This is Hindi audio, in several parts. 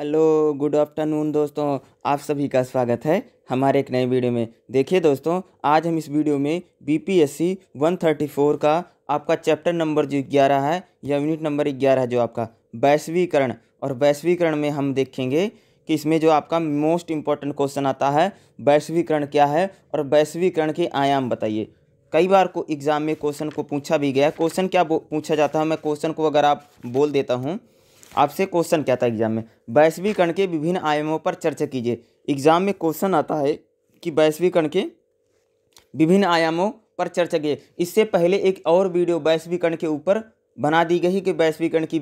हेलो गुड आफ्टरनून दोस्तों आप सभी का स्वागत है हमारे एक नए वीडियो में देखिए दोस्तों आज हम इस वीडियो में बीपीएससी 134 का आपका चैप्टर नंबर जो ग्यारह है या यूनिट नंबर ग्यारह है जो आपका वैश्वीकरण और वैश्वीकरण में हम देखेंगे कि इसमें जो आपका मोस्ट इम्पॉर्टेंट क्वेश्चन आता है वैश्वीकरण क्या है और वैश्वीकरण के आयाम बताइए कई बार को एग्ज़ाम में क्वेश्चन को पूछा भी गया क्वेश्चन क्या पूछा जाता है मैं क्वेश्चन को अगर आप बोल देता हूँ आपसे क्वेश्चन क्या था एग्जाम में वैश्वीकरण के विभिन्न आयामों पर चर्चा कीजिए एग्जाम में क्वेश्चन आता है कि वैश्वीकरण के विभिन्न आयामों पर चर्चा कीजिए इससे पहले एक और वीडियो वैश्वीकरण के ऊपर बना दी गई कि वैश्वीकरण की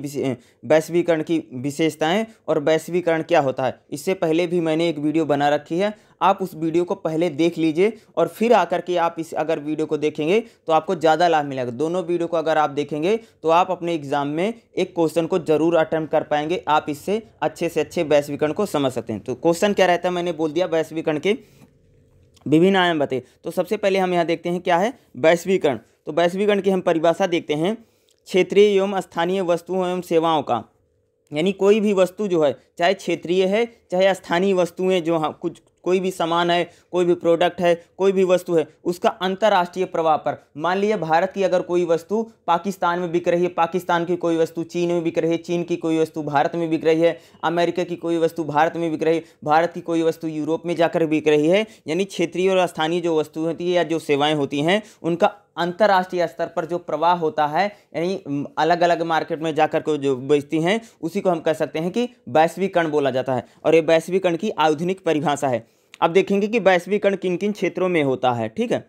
वैश्वीकरण की विशेषताएं और वैश्वीकरण क्या होता है इससे पहले भी मैंने एक वीडियो बना रखी है आप उस वीडियो को पहले देख लीजिए और फिर आकर के आप इस अगर वीडियो को देखेंगे तो आपको ज़्यादा लाभ मिलेगा दोनों वीडियो को अगर आप देखेंगे तो आप अपने एग्जाम में एक क्वेश्चन को जरूर अटैम्प्ट कर पाएंगे आप इससे अच्छे से अच्छे वैश्वीकरण को समझ सकते हैं तो क्वेश्चन क्या रहता है मैंने बोल दिया वैश्वीकरण के विभिन्न आयाम बते तो सबसे पहले हम यहाँ देखते हैं क्या है वैश्वीकरण तो वैश्वीकरण की हम परिभाषा देखते हैं क्षेत्रीय एवं स्थानीय वस्तुओं एवं सेवाओं का यानी कोई भी वस्तु जो है चाहे क्षेत्रीय है चाहे स्थानीय वस्तुएं जो हाँ कुछ कोई भी सामान है कोई भी प्रोडक्ट है कोई भी वस्तु है उसका अंतर्राष्ट्रीय प्रभाव पर मान लीजिए भारत की अगर कोई वस्तु पाकिस्तान में बिक रही है पाकिस्तान की कोई वस्तु चीन में बिक रही है चीन की कोई वस्तु भारत में बिक रही है अमेरिका की कोई वस्तु भारत में बिक रही है भारत की कोई वस्तु यूरोप में जाकर बिक रही है यानी क्षेत्रीय और स्थानीय जो वस्तु होती है या जो सेवाएँ होती हैं उनका अंतर्राष्ट्रीय स्तर पर जो प्रवाह होता है यानी अलग अलग मार्केट में जाकर को जो बेचती हैं उसी को हम कह सकते हैं कि वैश्वीकरण बोला जाता है और ये वैश्वीकरण की आधुनिक परिभाषा है अब देखेंगे कि वैश्वीकरण किन किन क्षेत्रों में होता है ठीक है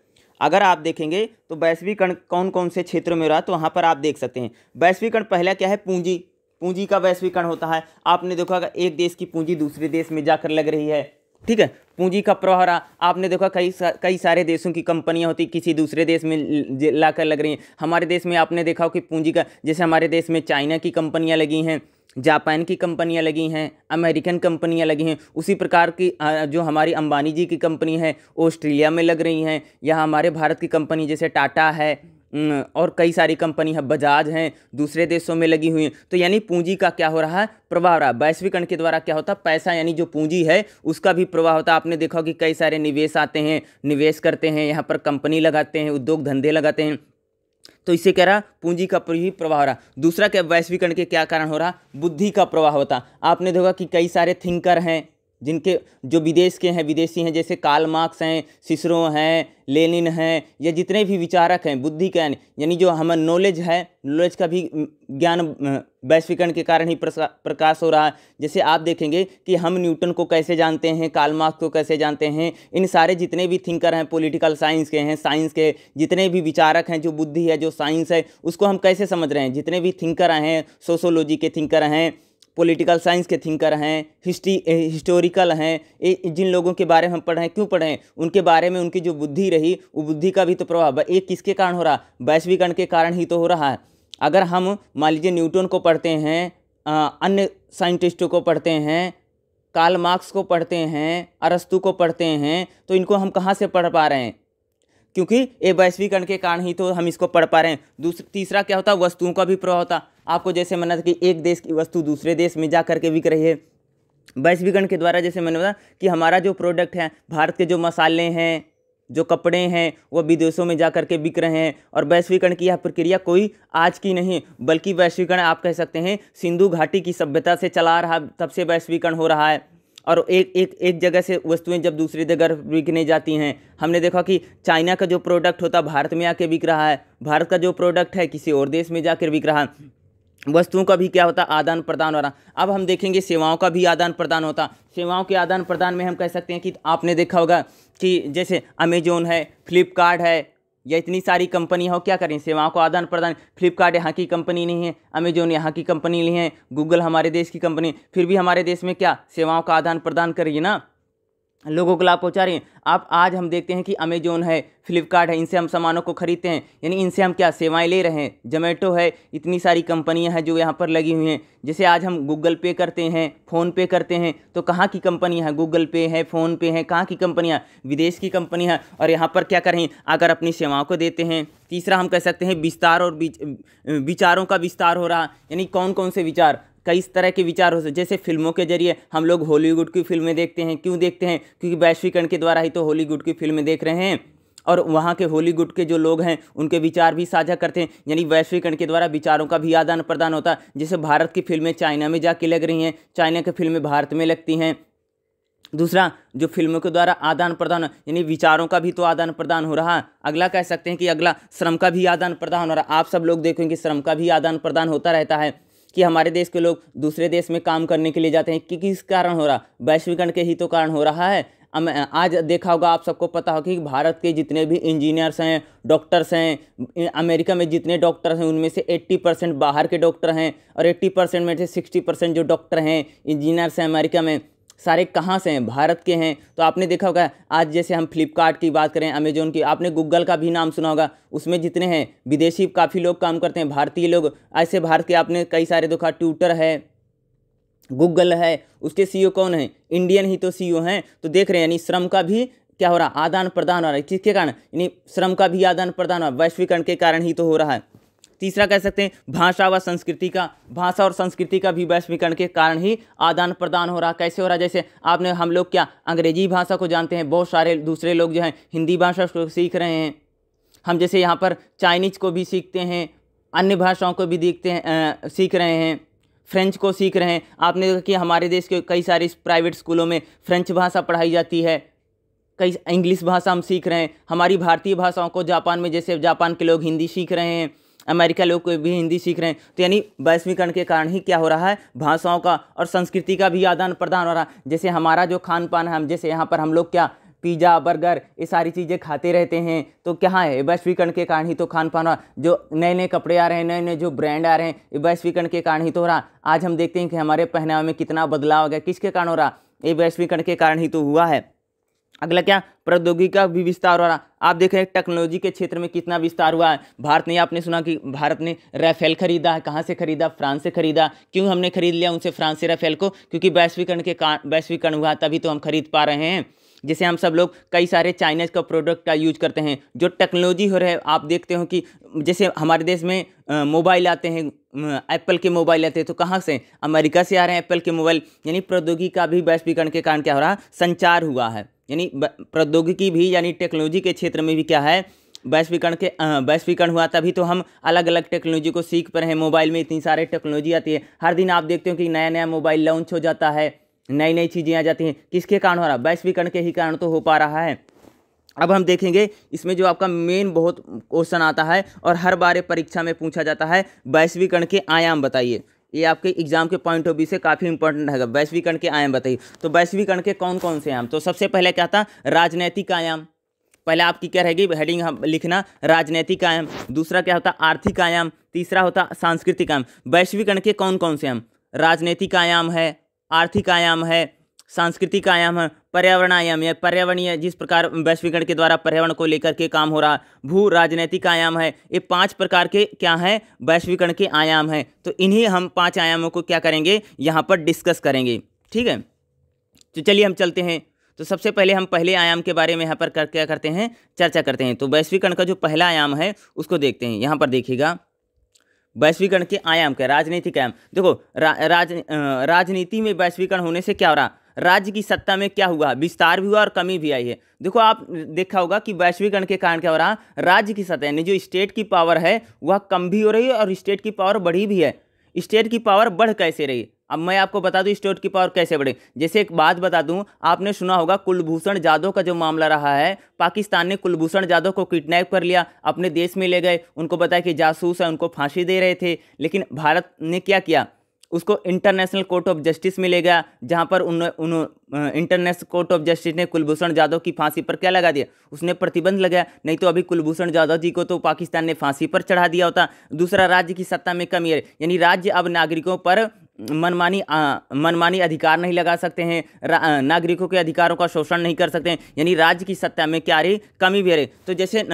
अगर आप देखेंगे तो वैश्वीकरण कौन कौन से क्षेत्रों में रहा तो वहाँ पर आप देख सकते हैं वैश्वीकरण पहला क्या है पूंजी पूंजी का वैश्वीकरण होता है आपने देखा अगर एक देश की पूंजी दूसरे देश में जाकर लग रही है ठीक है पूंजी का प्रहरा आपने देखा कई सा, कई सारे देशों की कंपनियां होती किसी दूसरे देश में लाकर लग रही हैं हमारे देश में आपने देखा हो कि पूंजी का जैसे हमारे देश में चाइना की कंपनियां लगी हैं जापान की कंपनियां लगी हैं अमेरिकन कंपनियां लगी हैं उसी प्रकार की जो हमारी अंबानी जी की कंपनी है ऑस्ट्रेलिया में लग रही हैं या हमारे भारत की कंपनी जैसे टाटा है और कई सारी कंपनी है बजाज हैं दूसरे देशों में लगी हुई हैं तो यानी पूंजी का क्या हो रहा है प्रभाव रहा वैश्वीकरण के द्वारा क्या होता है पैसा यानी जो पूंजी है उसका भी प्रभाव होता है आपने देखा कि कई सारे निवेश आते हैं निवेश करते हैं यहाँ पर कंपनी लगाते हैं उद्योग धंधे लगाते हैं तो इससे कह रहा पूंजी का ही प्रवाह हो रहा दूसरा क्या वैश्वीकरण के क्या कारण हो रहा बुद्धि का प्रवाह होता आपने देखा कि कई सारे थिंकर हैं जिनके जो विदेश के हैं विदेशी हैं जैसे काल मार्क्स हैं सिसरो हैं लेनिन हैं या जितने भी विचारक हैं बुद्धि कैन यानी जो हमें नॉलेज है नॉलेज का भी ज्ञान वैश्वीकरण के कारण ही प्रकाश हो रहा है जैसे आप देखेंगे कि हम न्यूटन को कैसे जानते हैं काल मार्क्स को कैसे जानते हैं इन सारे जितने भी थिंकर हैं पोलिटिकल साइंस के हैं साइंस के जितने भी विचारक हैं जो बुद्धि है जो साइंस है उसको हम कैसे समझ रहे हैं जितने भी थिंकर हैं सोशोलॉजी के थिंकर हैं पॉलिटिकल साइंस के थिंकर हैं हिस्ट्री हिस्टोरिकल eh, हैं जिन लोगों के बारे में हम पढ़ें क्यों पढ़ें उनके बारे में उनकी जो बुद्धि रही वो बुद्धि का भी तो प्रभाव एक किसके कारण हो रहा वैश्वीकरण के कारण ही तो हो रहा है अगर हम मान लीजिए न्यूटन को पढ़ते हैं अन्य साइंटिस्टों को पढ़ते हैं कार्ल मार्क्स को पढ़ते हैं अरस्तु को पढ़ते हैं तो इनको हम कहाँ से पढ़ पा रहे हैं क्योंकि ये वैश्वीकरण के कारण ही तो हम इसको पढ़ पा रहे हैं दूसरा तीसरा क्या होता है वस्तुओं का भी प्रभाव होता आपको जैसे मना कि एक देश की वस्तु दूसरे देश में जा करके बिक रही है वैश्वीकरण के द्वारा जैसे मैंने बताया कि हमारा जो प्रोडक्ट है भारत के जो मसाले हैं जो कपड़े हैं वह विदेशों में जा कर के बिक रहे हैं और वैश्वीकरण की यह प्रक्रिया कोई आज की नहीं बल्कि वैश्वीकरण आप कह सकते हैं सिंधु घाटी की सभ्यता से चला रहा तब से वैश्वीकरण हो रहा है और एक एक एक जगह से वस्तुएं जब दूसरी जगह बिकने जाती हैं हमने देखा कि चाइना का जो प्रोडक्ट होता है भारत में आके बिक रहा है भारत का जो प्रोडक्ट है किसी और देश में जाकर बिक रहा है वस्तुओं का भी क्या होता आदान प्रदान हो रहा अब हम देखेंगे सेवाओं का भी आदान प्रदान होता सेवाओं के आदान प्रदान में हम कह सकते हैं कि आपने देखा होगा कि जैसे अमेजोन है फ्लिपकार्ट है या इतनी सारी कंपनी हो क्या करें सेवाओं को आदान प्रदान फ्लिपकार्ट यहाँ की कंपनी नहीं है अमेजोन यहाँ की कंपनी नहीं है गूगल हमारे देश की कंपनी फिर भी हमारे देश में क्या सेवाओं का आदान प्रदान करिए ना लोगों को लाभ पहुँचा रही हैं आप आज हम देखते हैं कि अमेजोन है फ्लिपकार्ट है इनसे हम सामानों को खरीदते हैं यानी इनसे हम क्या सेवाएं ले रहे हैं जोमेटो है इतनी सारी कंपनियां हैं जो यहाँ पर लगी हुई हैं जैसे आज हम गूगल पे करते हैं फ़ोन पे करते हैं तो कहाँ की कंपनियाँ हैं गूगल पे है फ़ोन पे है कहाँ की कंपनियाँ विदेश की कंपनी है और यहाँ पर क्या करें अगर अपनी सेवाओं को देते हैं तीसरा हम कह सकते हैं विस्तार और विचारों का विस्तार हो रहा यानी कौन कौन से विचार कई तरह के विचार हो सकते जैसे फिल्मों के जरिए हम लोग हॉलीवुड की फिल्में देखते हैं क्यों देखते हैं क्योंकि वैश्वीकरण के द्वारा ही तो हॉलीवुड की फिल्में देख रहे हैं और वहाँ के हॉलीवुड के जो लोग हैं उनके विचार भी साझा करते हैं यानी वैश्वीकरण के द्वारा विचारों का भी आदान प्रदान होता है जैसे भारत की फिल्में चाइना में जाके लग रही हैं चाइना की फिल्में भारत में लगती हैं दूसरा जो फिल्मों के द्वारा आदान प्रदान यानी विचारों का भी तो आदान प्रदान हो रहा है अगला कह सकते हैं कि अगला श्रम का भी आदान प्रदान हो रहा आप सब लोग देखेंगे श्रम का भी आदान प्रदान होता रहता है कि हमारे देश के लोग दूसरे देश में काम करने के लिए जाते हैं कि किस कारण हो रहा वैश्वीकरण के ही तो कारण हो रहा है आज देखा होगा आप सबको पता होगा कि भारत के जितने भी इंजीनियर्स हैं डॉक्टर्स हैं अमेरिका में जितने डॉक्टर्स हैं उनमें से 80 परसेंट बाहर के डॉक्टर हैं और 80 परसेंट में से 60 परसेंट जो डॉक्टर हैं इंजीनियर्स हैं अमेरिका में सारे कहाँ से हैं भारत के हैं तो आपने देखा होगा आज जैसे हम फ्लिपकार्ट की बात करें अमेजोन की आपने गूगल का भी नाम सुना होगा उसमें जितने हैं विदेशी काफ़ी लोग काम करते हैं भारतीय लोग ऐसे भारत के आपने कई सारे देखा ट्विटर है गूगल है उसके सी e कौन है इंडियन ही तो सी e हैं तो देख रहे हैं यानी श्रम का भी क्या हो रहा आदान प्रदान हो रहा है किसके कारण यानी श्रम का भी आदान प्रदान हो रहा है वैश्वीकरण के कारण ही तो हो रहा है तीसरा कह सकते हैं भाषा व संस्कृति का भाषा और संस्कृति का भी वैश्वीकरण के कारण ही आदान प्रदान हो रहा कैसे हो रहा जैसे आपने हम लोग क्या अंग्रेजी भाषा को जानते हैं बहुत सारे दूसरे लोग जो हैं हिंदी भाषा को सीख रहे हैं हम जैसे यहाँ पर चाइनीज को भी सीखते हैं अन्य भाषाओं को भी देखते हैं सीख रहे हैं फ्रेंच को सीख रहे हैं आपने देखा कि हमारे देश के कई सारे प्राइवेट स्कूलों में फ्रेंच भाषा पढ़ाई जाती है कई इंग्लिश भाषा हम सीख रहे हैं हमारी भारतीय भाषाओं को जापान में जैसे जापान के लोग हिंदी सीख रहे हैं अमेरिका लोग भी हिंदी सीख रहे हैं तो यानी वैश्वीकरण के कारण ही क्या हो रहा है भाषाओं का और संस्कृति का भी आदान प्रदान हो रहा है जैसे हमारा जो खान पान है हम जैसे यहाँ पर हम लोग क्या पिज़्ज़ा बर्गर ये सारी चीज़ें खाते रहते हैं तो क्या है वैश्वीकरण के कारण ही तो खान पान जो नए नए कपड़े आ रहे हैं नए नए जो ब्रांड आ रहे हैं ये वैश्वीकरण के कारण ही तो हो रहा आज हम देखते हैं कि हमारे पहनावे में कितना बदलाव आ गया किसके कारण हो रहा ये वैश्वीकरण के कारण ही तो हुआ है अगला क्या प्रौद्योगिकी का भी विस्तार हो रहा आप देख रहे हैं टेक्नोलॉजी के क्षेत्र में कितना विस्तार हुआ है भारत ने आपने सुना कि भारत ने राफेल खरीदा है कहाँ से खरीदा फ्रांस से खरीदा क्यों हमने खरीद लिया उनसे फ्रांस से राफेल को क्योंकि वैश्वीकरण के कारण वैश्वीकरण हुआ तभी तो हम खरीद पा रहे हैं जैसे हम सब लोग कई सारे चाइनीज का प्रोडक्ट का यूज करते हैं जो टेक्नोलॉजी हो रहा है आप देखते हो कि जैसे हमारे देश में मोबाइल आते हैं एप्पल के मोबाइल आते हैं तो कहाँ से अमेरिका से आ रहे हैं एप्पल के मोबाइल यानी प्रौद्योगिकी का भी वैश्वीकरण के कारण क्या हो रहा है संचार हुआ है यानी प्रौद्योगिकी भी यानी टेक्नोलॉजी के क्षेत्र में भी क्या है वैश्वीकरण के वैश्वीकरण हुआ तभी तो हम अलग अलग टेक्नोलॉजी को सीख पर हैं मोबाइल में इतनी सारे टेक्नोलॉजी आती है हर दिन आप देखते हो कि नया नया मोबाइल लॉन्च हो जाता है नई नई चीज़ें आ जाती हैं किसके कारण हो रहा है वैश्वीकरण के ही कारण तो हो पा रहा है अब हम देखेंगे इसमें जो आपका मेन बहुत क्वेश्चन आता है और हर बार परीक्षा में पूछा जाता है वैश्वीकरण के आयाम बताइए ये आपके एग्जाम के पॉइंट ऑफ व्यू से काफ़ी इंपॉर्टेंट रहेगा वैश्वीकरण के आयाम बताइए तो वैश्वीकरण के कौन कौन से आयाम तो सबसे पहले क्या था राजनैतिक आयाम पहले आपकी क्या रहेगी हेडिंग हम लिखना राजनीतिक आयाम दूसरा क्या होता आर्थिक आयाम तीसरा होता सांस्कृतिक आयाम वैश्वीकरण के कौन कौन से आयाम राजनीतिक आयाम है आर्थिक आयाम है सांस्कृतिक आयाम है पर्यावरण आयाम या पर्यावरणीय जिस प्रकार वैश्वीकरण के द्वारा पर्यावरण को लेकर के काम हो रहा भू राजनैतिक आयाम है ये पांच प्रकार के क्या हैं वैश्वीकरण के आयाम हैं तो इन्हीं हम पांच आयामों को क्या करेंगे यहाँ पर डिस्कस करेंगे ठीक है तो चलिए हम चलते हैं तो सबसे पहले हम पहले आयाम के बारे में यहाँ पर कर, क्या करते हैं चर्चा करते हैं तो वैश्वीकरण का जो पहला आयाम है उसको देखते हैं यहाँ पर देखिएगा वैश्वीकरण के आयाम का राजनीतिक आयाम देखो रा, राज, राजनीति में वैश्वीकरण होने से क्या हो रहा राज्य की सत्ता में क्या हुआ विस्तार भी हुआ और कमी भी आई है देखो आप देखा होगा कि वैश्वीकरण के कारण क्या हो रहा राज्य की सत्ता यानी जो स्टेट की पावर है वह कम भी हो रही है और स्टेट की पावर बढ़ी भी है स्टेट की पावर बढ़ कैसे रही अब मैं आपको बता दूं स्टेट की पावर कैसे बढ़े जैसे एक बात बता दूं आपने सुना होगा कुलभूषण जाधव का जो मामला रहा है पाकिस्तान ने कुलभूषण जाधव को किडनैप कर लिया अपने देश में ले गए उनको बताया कि जासूस है उनको फांसी दे रहे थे लेकिन भारत ने क्या किया उसको इंटरनेशनल कोर्ट ऑफ जस्टिस मिलेगा जहाँ पर उन, उन इंटरनेशनल कोर्ट ऑफ जस्टिस ने कुलभूषण जाधव की फांसी पर क्या लगा दिया उसने प्रतिबंध लगाया नहीं तो अभी कुलभूषण जाधव जी को तो पाकिस्तान ने फांसी पर चढ़ा दिया होता दूसरा राज्य की सत्ता में कमी है यानी राज्य अब नागरिकों पर मनमानी मनमानी अधिकार नहीं लगा सकते हैं नागरिकों के अधिकारों का शोषण नहीं कर सकते हैं यानी राज्य की सत्ता में क्या रही कमी भी रही तो जैसे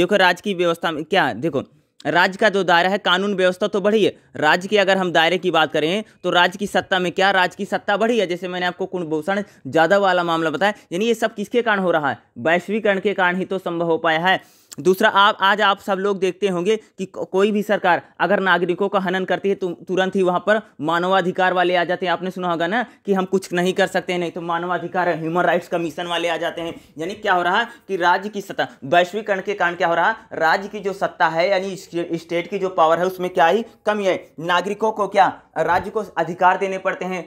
देखो राज्य की व्यवस्था में क्या देखो राज्य का जो दायरा है कानून व्यवस्था तो बढ़ी है राज्य के अगर हम दायरे की बात करें तो राज्य की सत्ता में क्या राज्य की सत्ता बढ़ी है जैसे मैंने आपको कुलभूषण जाधव वाला मामला बताया यानी ये सब किसके कारण हो रहा है वैश्वीकरण के कारण ही तो संभव हो पाया है दूसरा आप आज आप सब लोग देखते होंगे कि को, कोई भी सरकार अगर नागरिकों का हनन करती है तो तुरंत ही वहाँ पर मानवाधिकार वाले आ जाते हैं आपने सुना होगा ना कि हम कुछ नहीं कर सकते नहीं तो मानवाधिकार ह्यूमन राइट्स कमीशन वाले आ जाते हैं यानी क्या हो रहा है कि राज्य की सत्ता वैश्वीकरण के कारण क्या हो रहा है राज्य की जो सत्ता है यानी स्टेट की जो पावर है उसमें क्या ही कमी है नागरिकों को क्या राज्य को अधिकार देने पड़ते हैं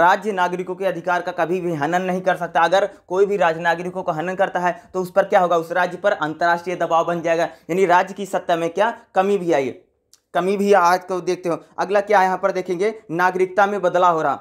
राज्य नागरिकों के अधिकार का कभी भी हनन नहीं कर सकता अगर कोई भी राज्य नागरिकों का हनन करता है तो उस पर क्या होगा उस राज्य पर अंतर्राष्ट्रीय दबाव बन जाएगा यानी राज्य की सत्ता में क्या कमी भी आई कमी भी आज को तो देखते हो अगला क्या यहाँ पर देखेंगे नागरिकता में बदलाव हो रहा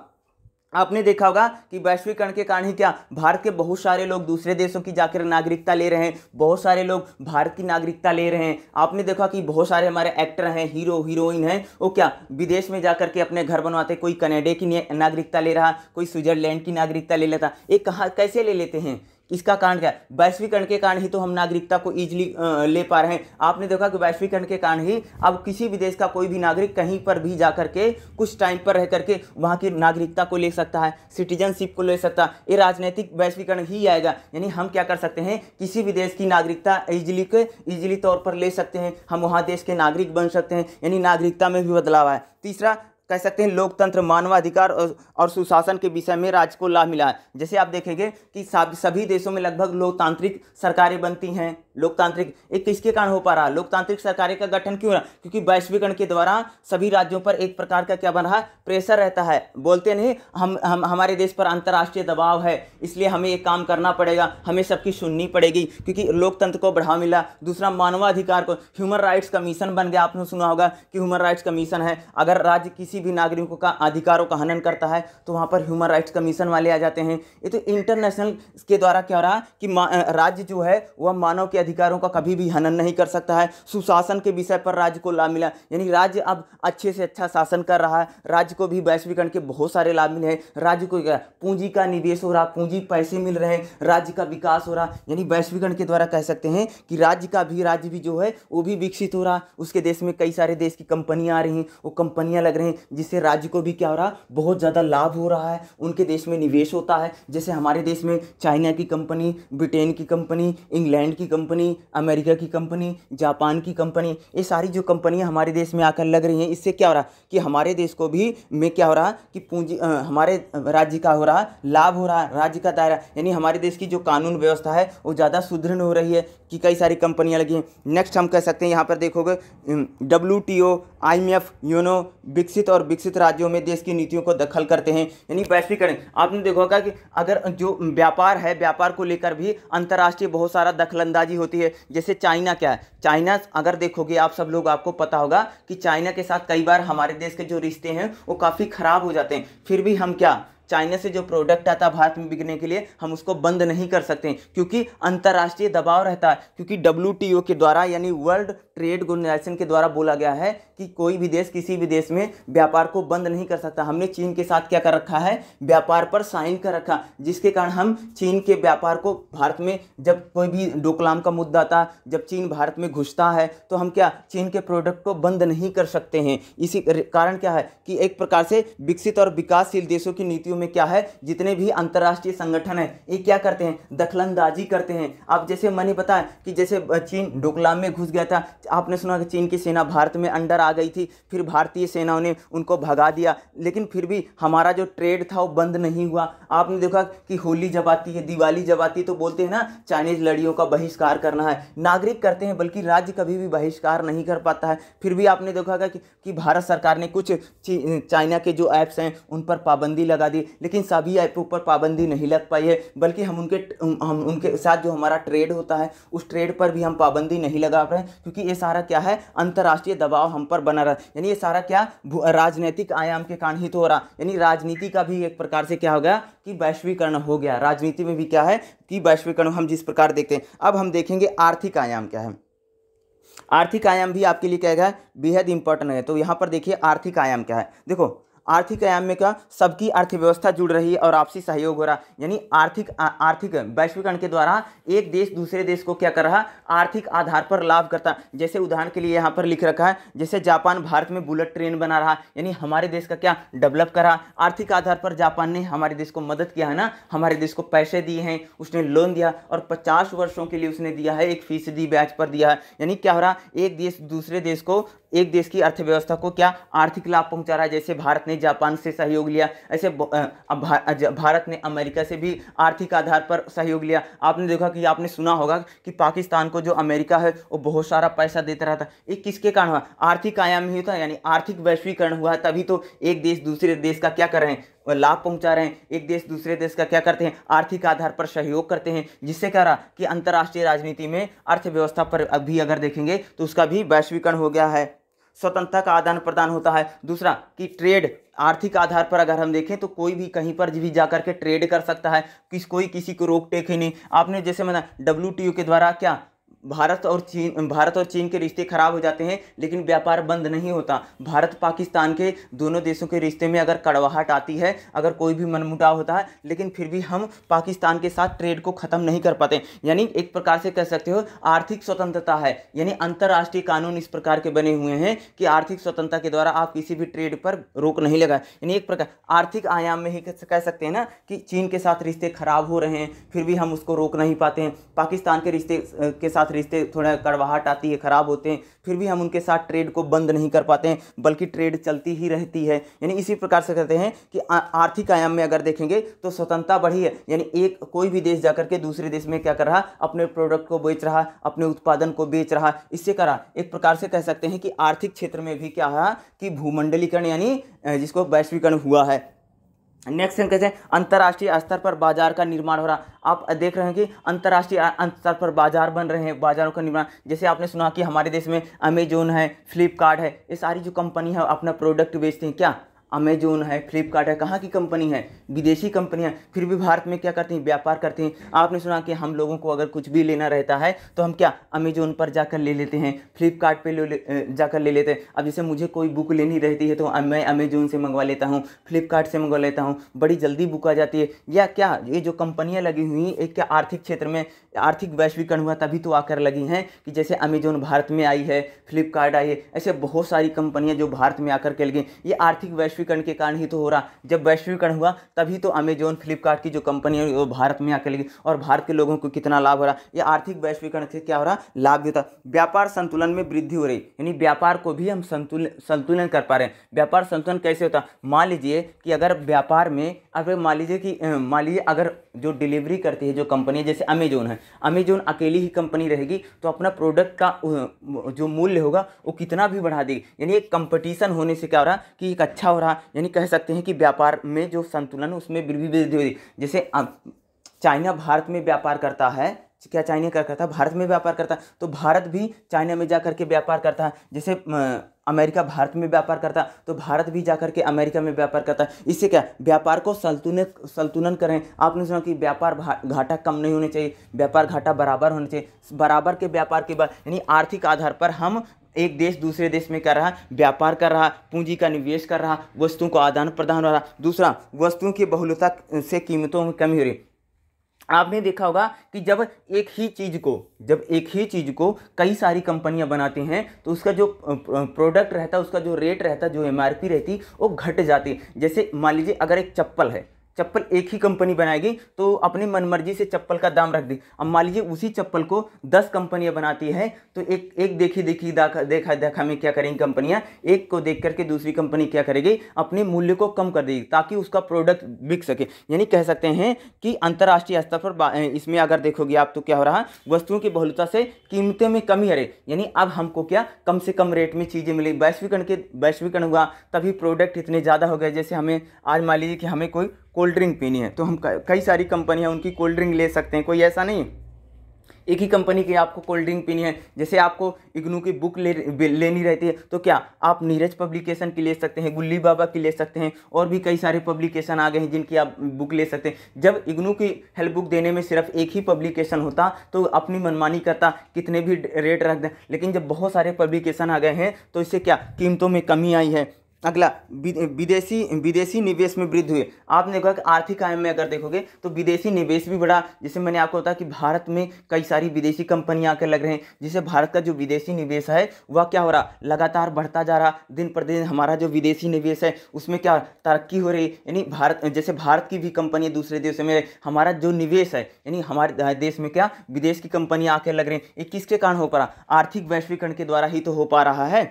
आपने देखा होगा कि वैश्वीकरण के कारण ही क्या भारत के बहुत सारे लोग दूसरे देशों की जाकर नागरिकता ले रहे हैं बहुत सारे लोग भारत की नागरिकता ले रहे हैं आपने देखा कि बहुत सारे हमारे एक्टर हैं हीरो हीरोइन हैं वो क्या विदेश में जाकर के अपने घर बनवाते कोई कनाडे की नागरिकता ले रहा कोई स्विट्जरलैंड की नागरिकता ले लेता ये कहाँ कैसे ले लेते हैं इसका कारण क्या है वैश्वीकरण के कारण ही तो हम नागरिकता को इजीली ले पा रहे हैं आपने देखा कि वैश्वीकरण के कारण ही अब किसी भी देश का कोई भी नागरिक कहीं पर भी जा करके कुछ टाइम पर रह करके वहाँ की नागरिकता को ले सकता है सिटीजनशिप को ले सकता है ये राजनीतिक वैश्वीकरण ही आएगा यानी हम क्या कर सकते हैं किसी भी देश की नागरिकता इजिली के इजिली तौर पर ले सकते हैं हम वहाँ देश के नागरिक बन सकते हैं यानी नागरिकता में भी बदलाव आए तीसरा कह सकते हैं लोकतंत्र मानवाधिकार और, और सुशासन के विषय में राज्य को लाभ मिला है जैसे आप देखेंगे कि सभी देशों में लगभग लोकतांत्रिक सरकारें बनती हैं लोकतांत्रिक एक किसके कारण हो पा रहा है लोकतांत्रिक सरकारें का गठन क्यों रहा क्योंकि वैश्वीकरण के द्वारा सभी राज्यों पर एक प्रकार का क्या बन रहा है प्रेशर रहता है बोलते नहीं हम हम हमारे देश पर अंतर्राष्ट्रीय दबाव है इसलिए हमें एक काम करना पड़ेगा हमें सबकी सुननी पड़ेगी क्योंकि लोकतंत्र को बढ़ावा मिला दूसरा मानवाधिकार को ह्यूमन राइट्स कमीशन बन गया आपने सुना होगा कि ह्यूमन राइट्स कमीशन है अगर राज्य किसी किसी भी नागरिकों का अधिकारों का हनन करता है तो वहाँ पर ह्यूमन राइट्स कमीशन वाले आ जाते हैं ये तो इंटरनेशनल के द्वारा क्या हो रहा कि राज्य जो है वह मानव के अधिकारों का कभी भी हनन नहीं कर सकता है सुशासन के विषय पर राज्य को लाभ मिला यानी राज्य अब अच्छे से अच्छा शासन कर रहा है राज्य को भी वैश्वीकरण के बहुत सारे लाभ मिले हैं राज्य को पूंजी का निवेश हो रहा पूंजी पैसे मिल रहे हैं राज्य का विकास हो रहा यानी वैश्वीकरण के द्वारा कह सकते हैं कि राज्य का भी राज्य भी जो है वो भी विकसित हो रहा उसके देश में कई सारे देश की कंपनियाँ आ रही हैं वो कंपनियाँ लग रही हैं जिससे राज्य को भी क्या हो रहा बहुत ज़्यादा लाभ हो रहा है उनके देश में निवेश होता है जैसे हमारे देश में चाइना की कंपनी ब्रिटेन की कंपनी इंग्लैंड की कंपनी अमेरिका की कंपनी जापान की कंपनी ये सारी जो कंपनियाँ हमारे देश में आकर लग रही हैं इससे क्या हो रहा कि हमारे देश को भी में क्या हो रहा कि पूंजी हमारे राज्य का हो रहा लाभ हो रहा है राज्य का दायरा यानी हमारे देश की जो कानून व्यवस्था है वो ज़्यादा सुदृढ़ हो रही है कि कई सारी कंपनियाँ लगी हैं नेक्स्ट हम कह सकते हैं यहाँ पर देखोगे W T O I M F UNO विकसित और विकसित राज्यों में देश की नीतियों को दखल करते हैं यानी वैश्वीकरण आपने देखा होगा कि अगर जो व्यापार है व्यापार को लेकर भी अंतर्राष्ट्रीय बहुत सारा दखलंदाजी होती है जैसे चाइना क्या है चाइना अगर देखोगे आप सब लोग आपको पता होगा कि चाइना के साथ कई बार हमारे देश के जो रिश्ते हैं वो काफ़ी ख़राब हो जाते हैं फिर भी हम क्या चाइना से जो प्रोडक्ट आता है भारत में बिकने के लिए हम उसको बंद नहीं कर सकते क्योंकि अंतर्राष्ट्रीय दबाव रहता है क्योंकि डब्ल्यू के द्वारा यानी वर्ल्ड ट्रेड ऑर्गेनाइजेशन के द्वारा बोला गया है कि कोई भी देश किसी भी देश में व्यापार को बंद नहीं कर सकता हमने चीन के साथ क्या कर रखा है व्यापार पर साइन कर रखा जिसके कारण हम चीन के व्यापार को भारत में जब कोई भी डोकलाम का मुद्दा आता जब चीन भारत में घुसता है तो हम क्या चीन के प्रोडक्ट को बंद नहीं कर सकते हैं इसी कारण क्या है कि एक प्रकार से विकसित और विकासशील देशों की नीतियों यू में क्या है जितने भी अंतर्राष्ट्रीय संगठन है ये क्या करते हैं दखलंदाजी करते हैं आप जैसे मैंने बताया कि जैसे चीन डोकलाम में घुस गया था आपने सुना कि चीन की सेना भारत में अंडर आ गई थी फिर भारतीय सेनाओं ने उनको भगा दिया लेकिन फिर भी हमारा जो ट्रेड था वो बंद नहीं हुआ आपने देखा कि होली जब आती है दिवाली जब आती है तो बोलते हैं ना चाइनीज लड़ियों का बहिष्कार करना है नागरिक करते हैं बल्कि राज्य कभी भी बहिष्कार नहीं कर पाता है फिर भी आपने देखा कि, कि भारत सरकार ने कुछ चाइना के जो ऐप्स हैं उन पर पाबंदी लगा दी थी लेकिन सभी ऐप पर पाबंदी नहीं लग पाई है बल्कि हम उनके हम उनके साथ जो हमारा ट्रेड होता है उस ट्रेड पर भी हम पाबंदी नहीं लगा पाए क्योंकि ये सारा क्या है अंतर्राष्ट्रीय दबाव हम पर बना रहा यानी ये सारा क्या राजनीतिक आयाम के कारण ही तो हो रहा यानी राजनीति का भी एक प्रकार से क्या हो गया कि वैश्वीकरण हो गया राजनीति में भी क्या है कि वैश्वीकरण हम जिस प्रकार देखते हैं अब हम देखेंगे आर्थिक आयाम क्या है आर्थिक आयाम भी आपके लिए क्या है बेहद इंपॉर्टेंट है तो यहाँ पर देखिए आर्थिक आयाम क्या है देखो आर्थिक आयाम में क्या सबकी अर्थव्यवस्था जुड़ रही है और आपसी सहयोग हो रहा यानी आर्थिक आ, आर्थिक वैश्वीकरण के द्वारा एक देश दूसरे देश को क्या कर रहा आर्थिक आधार पर लाभ करता जैसे उदाहरण के लिए यहाँ पर लिख रखा है जैसे जापान भारत में बुलेट ट्रेन बना रहा यानी हमारे देश का क्या डेवलप करा आर्थिक आधार पर जापान ने हमारे देश को मदद किया है ना हमारे देश को पैसे दिए हैं उसने लोन दिया और पचास वर्षों के लिए उसने दिया है एक फीसदी ब्याज पर दिया है यानी क्या हो रहा एक देश दूसरे देश को एक देश की अर्थव्यवस्था को क्या आर्थिक लाभ पहुंचा रहा है जैसे भारत ने जापान से सहयोग लिया ऐसे भारत ने अमेरिका से भी आर्थिक आधार पर सहयोग लिया आपने देखा कि आपने सुना होगा कि पाकिस्तान को जो अमेरिका है वो बहुत सारा पैसा देता रहा था ये किसके कारण हुआ आर्थिक आयाम ही था यानी आर्थिक वैश्वीकरण हुआ तभी तो एक देश दूसरे देश का क्या कर रहे हैं लाभ पहुंचा रहे हैं एक देश दूसरे देश का क्या करते हैं आर्थिक आधार पर सहयोग करते हैं जिससे कह रहा कि अंतर्राष्ट्रीय राजनीति में अर्थव्यवस्था पर अभी अगर देखेंगे तो उसका भी वैश्वीकरण हो गया है स्वतंत्रता का आदान प्रदान होता है दूसरा कि ट्रेड आर्थिक आधार पर अगर हम देखें तो कोई भी कहीं पर भी जा करके ट्रेड कर सकता है किस कोई किसी को रोक टेक ही नहीं आपने जैसे मैंने डब्ल्यू के द्वारा क्या भारत और चीन भारत और चीन के रिश्ते ख़राब हो जाते हैं लेकिन व्यापार बंद नहीं होता भारत पाकिस्तान के दोनों देशों के रिश्ते में अगर कड़वाहट आती है अगर कोई भी मनमुटाव होता है लेकिन फिर भी हम पाकिस्तान के साथ ट्रेड को ख़त्म नहीं कर पाते यानी एक प्रकार से कह सकते हो आर्थिक स्वतंत्रता है यानी अंतर्राष्ट्रीय कानून इस प्रकार के बने हुए हैं कि आर्थिक स्वतंत्रता के द्वारा आप किसी भी ट्रेड पर रोक नहीं लगाए यानी एक प्रकार आर्थिक आयाम में ही कह सकते हैं ना कि चीन के साथ रिश्ते खराब हो रहे हैं फिर भी हम उसको रोक नहीं पाते हैं पाकिस्तान के रिश्ते के साथ रिश्ते थोड़ा कड़वाहट आती है ख़राब होते हैं फिर भी हम उनके साथ ट्रेड को बंद नहीं कर पाते हैं बल्कि ट्रेड चलती ही रहती है यानी इसी प्रकार से कहते हैं कि आर्थिक आयाम में अगर देखेंगे तो स्वतंत्रता बढ़ी है यानी एक कोई भी देश जाकर के दूसरे देश में क्या कर रहा अपने प्रोडक्ट को बेच रहा अपने उत्पादन को बेच रहा इससे करा एक प्रकार से कह सकते हैं कि आर्थिक क्षेत्र में भी क्या है कि भूमंडलीकरण यानी जिसको वैश्वीकरण हुआ है नेक्स्ट क्वेश्चन कैसे अंतर्राष्ट्रीय स्तर पर बाजार का निर्माण हो रहा आप देख रहे हैं कि अंतर्राष्ट्रीय अं-, स्तर पर बाजार बन रहे हैं बाजारों का निर्माण जैसे आपने सुना कि हमारे देश में अमेजोन है फ्लिपकार्ट है ये सारी जो कंपनी है अपना प्रोडक्ट बेचते हैं क्या अमेजोन है फ्लिपकार्ट है कहाँ की कंपनी है विदेशी कंपनियाँ फिर भी भारत में क्या करती हैं व्यापार करती हैं आपने सुना कि हम लोगों को अगर कुछ भी लेना रहता है तो हम क्या अमेजोन पर जाकर ले लेते हैं फ्लिपकार्ट ले, ले जाकर ले लेते हैं अब जैसे मुझे कोई बुक लेनी रहती है तो मैं अमेजोन से मंगवा लेता हूँ फ्लिपकार्ट से मंगवा लेता हूँ बड़ी जल्दी बुक आ जाती है या क्या ये जो कंपनियाँ लगी हुई एक क्या आर्थिक क्षेत्र में आर्थिक वैश्वीकरण हुआ तभी तो आकर लगी हैं कि जैसे अमेजोन भारत में आई है फ्लिपकार्ट आई है ऐसे बहुत सारी कंपनियाँ जो भारत में आकर के लगी ये आर्थिक वैश्विक वैश्वीकरण के कारण ही तो हो रहा जब वैश्वीकरण हुआ तभी तो अमेजोन फ्लिपकार्ट की जो कंपनी है वो भारत में आके लगी और भारत के लोगों को कितना लाभ हो रहा ये आर्थिक वैश्वीकरण से क्या हो रहा लाभ देता व्यापार संतुलन में वृद्धि हो रही यानी व्यापार को भी हम संतुलन संतुलन कर पा रहे हैं व्यापार संतुलन कैसे होता मान लीजिए कि अगर व्यापार में अगर मान लीजिए कि मान लीजिए अगर जो डिलीवरी करती है जो कंपनी है जैसे अमेजोन है अमेजोन अकेली ही कंपनी रहेगी तो अपना प्रोडक्ट का जो मूल्य होगा वो कितना भी बढ़ा देगी यानी एक कंपटीशन होने से क्या हो रहा कि एक अच्छा हो रहा यानी कह सकते हैं कि व्यापार में जो संतुलन उसमें वृद्धि जैसे चाइना भारत में व्यापार करता है क्या चाइना क्या करता है भारत में व्यापार करता है तो भारत भी चाइना में जा के व्यापार करता है जैसे अमेरिका भारत में व्यापार करता है तो भारत भी जा के अमेरिका में व्यापार करता है इससे क्या व्यापार को संतुलित संतुलन करें आपने सुना कि व्यापार घाटा कम नहीं होने चाहिए व्यापार घाटा बराबर होने चाहिए बराबर के व्यापार के बाद यानी आर्थिक आधार पर हम एक देश दूसरे देश में कर रहा व्यापार कर रहा पूंजी का निवेश कर रहा वस्तुओं को आदान प्रदान हो रहा दूसरा वस्तुओं की बहुलता से कीमतों में कमी हो रही आपने देखा होगा कि जब एक ही चीज़ को जब एक ही चीज़ को कई सारी कंपनियां बनाती हैं तो उसका जो प्रोडक्ट रहता है उसका जो रेट रहता है जो एम रहती वो घट जाती है जैसे मान लीजिए अगर एक चप्पल है चप्पल एक ही कंपनी बनाएगी तो अपनी मनमर्जी से चप्पल का दाम रख दी अब मान लीजिए उसी चप्पल को दस कंपनियां बनाती हैं तो एक एक देखी देखी दाखा देखा देखा में क्या करेंगी कंपनियां एक को देख करके दूसरी कंपनी क्या करेगी अपने मूल्य को कम कर देगी ताकि उसका प्रोडक्ट बिक सके यानी कह सकते हैं कि अंतर्राष्ट्रीय स्तर पर इसमें अगर देखोगे आप तो क्या हो रहा वस्तुओं की बहुलता से कीमतें में कमी हरे यानी अब हमको क्या कम से कम रेट में चीज़ें मिली वैश्वीकरण के वैश्वीकरण हुआ तभी प्रोडक्ट इतने ज़्यादा हो गए जैसे हमें आज मान लीजिए कि हमें कोई कोल्ड ड्रिंक पीनी है तो हम कई सारी कंपनियाँ उनकी कोल्ड ड्रिंक ले सकते हैं कोई ऐसा नहीं एक ही कंपनी की आपको कोल्ड ड्रिंक पीनी है जैसे आपको इग्नू की बुक ले लेनी रहती है तो क्या आप नीरज पब्लिकेशन की ले सकते हैं गुल्ली बाबा की ले सकते हैं और भी कई सारे पब्लिकेशन आ गए हैं जिनकी आप बुक ले सकते हैं जब इग्नू की हेल्प बुक देने में सिर्फ एक ही पब्लिकेशन होता तो अपनी मनमानी करता कितने भी रेट रख दें लेकिन जब बहुत सारे पब्लिकेशन आ गए हैं तो इससे क्या कीमतों में कमी आई है अगला विदेशी विदेशी निवेश में वृद्धि हुई आपने कहा कि आर्थिक आय में अगर देखोगे तो विदेशी निवेश भी बढ़ा जैसे मैंने आपको बताया कि भारत में कई सारी विदेशी कंपनियां आकर लग रहे हैं जिससे भारत का जो विदेशी निवेश है वह क्या हो रहा लगातार बढ़ता जा रहा दिन प्रतिदिन हमारा जो विदेशी निवेश है उसमें क्या तरक्की हो रही यानी भारत जैसे भारत की भी कंपनी दूसरे देश में हमारा जो निवेश है यानी हमारे देश में क्या विदेश की कंपनियाँ आकर लग रही हैं ये किसके कारण हो पा रहा आर्थिक वैश्वीकरण के द्वारा ही तो हो पा रहा है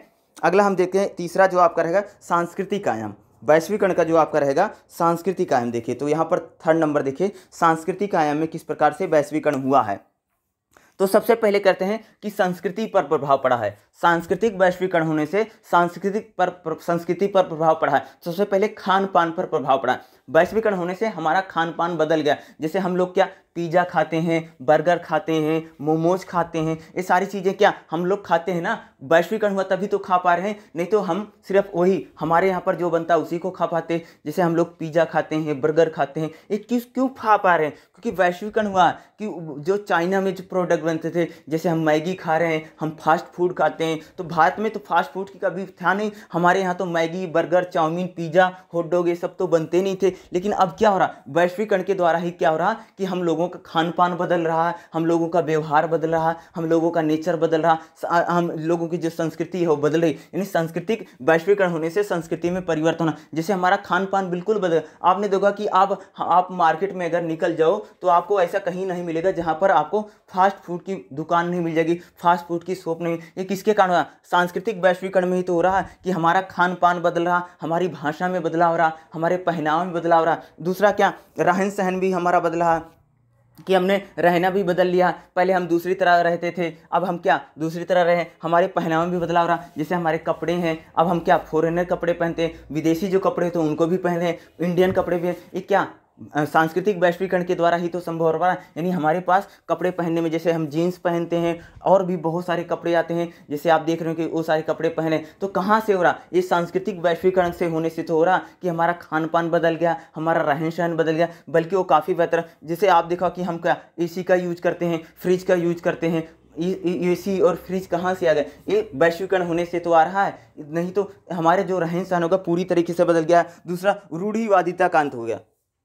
अगला हम देखते हैं तीसरा जो आपका रहेगा सांस्कृतिक आयाम वैश्वीकरण का जो आपका रहेगा सांस्कृतिक आयाम देखिए तो यहाँ पर थर्ड नंबर देखिए सांस्कृतिक आयाम में किस प्रकार से वैश्वीकरण हुआ है तो सबसे पहले कहते हैं कि संस्कृति पर प्रभाव पड़ा है सांस्कृतिक वैश्वीकरण होने से सांस्कृतिक पर संस्कृति पर प्रभाव पड़ा है सबसे पहले खान पान पर प्रभाव पड़ा है वैश्वीकरण होने से हमारा खान पान बदल गया जैसे हम लोग क्या पिज़्ज़ा खाते हैं बर्गर खाते हैं मोमोज खाते हैं ये सारी चीज़ें क्या हम लोग खाते हैं ना वैश्वीकरण हुआ तभी तो खा पा रहे हैं नहीं तो हम सिर्फ वही हमारे यहाँ पर जो बनता है उसी को खा पाते जैसे हम लोग पिज़्ज़ा खाते हैं बर्गर खाते हैं ये किस क्यों खा पा रहे हैं क्योंकि वैश्वीकरण हुआ कि जो चाइना में जो प्रोडक्ट बनते थे जैसे हम मैगी खा रहे हैं हम फास्ट फूड खाते हैं तो भारत में तो फास्ट फूड की कभी था नहीं हमारे यहाँ तो Maggi burger chowmein pizza hot dog ये सब तो बनते नहीं थे लेकिन अब क्या हो रहा वैश्वीकरण के द्वारा ही क्या हो रहा कि हम लोगों लोगों का खान पान बदल रहा है हम लोगों का व्यवहार बदल रहा है हम लोगों का नेचर बदल रहा हम लोगों की जो संस्कृति है वो बदल रही यानी सांस्कृतिक वैश्वीकरण होने से संस्कृति में परिवर्तन होना जैसे हमारा खान पान बिल्कुल बदल आपने देखा कि आप आप मार्केट में अगर निकल जाओ तो आपको ऐसा कहीं नहीं मिलेगा जहाँ पर आपको फास्ट फूड की दुकान नहीं मिल जाएगी फास्ट फूड की शॉप नहीं ये किसके कारण हो रहा सांस्कृतिक वैश्वीकरण में ही तो हो रहा है कि हमारा खान पान बदल रहा हमारी भाषा में बदलाव हो रहा हमारे पहनाव में बदलाव हो रहा दूसरा क्या रहन सहन भी हमारा बदला है कि हमने रहना भी बदल लिया पहले हम दूसरी तरह रहते थे अब हम क्या दूसरी तरह रहे हमारे पहनावे भी बदलाव रहा जैसे हमारे कपड़े हैं अब हम क्या फॉरेनर कपड़े पहनते हैं विदेशी जो कपड़े होते हैं उनको भी पहने इंडियन कपड़े भी ये क्या सांस्कृतिक वैश्वीकरण के द्वारा ही तो संभव हो रहा है यानी हमारे पास कपड़े पहनने में जैसे हम जीन्स पहनते हैं और भी बहुत सारे कपड़े आते हैं जैसे आप देख रहे हो कि वो सारे कपड़े पहने तो कहाँ से हो रहा ये सांस्कृतिक वैश्वीकरण से होने से तो हो रहा कि हमारा खान पान बदल गया हमारा रहन सहन बदल गया बल्कि वो काफ़ी बेहतर जैसे आप देखो कि हम क्या ए का यूज करते हैं फ्रिज का यूज करते हैं ए सी और फ्रिज कहाँ से आ गए ये वैश्वीकरण होने से तो आ रहा है नहीं तो हमारे जो रहन सहन होगा पूरी तरीके से बदल गया दूसरा रूढ़ीवादिता कांत हो गया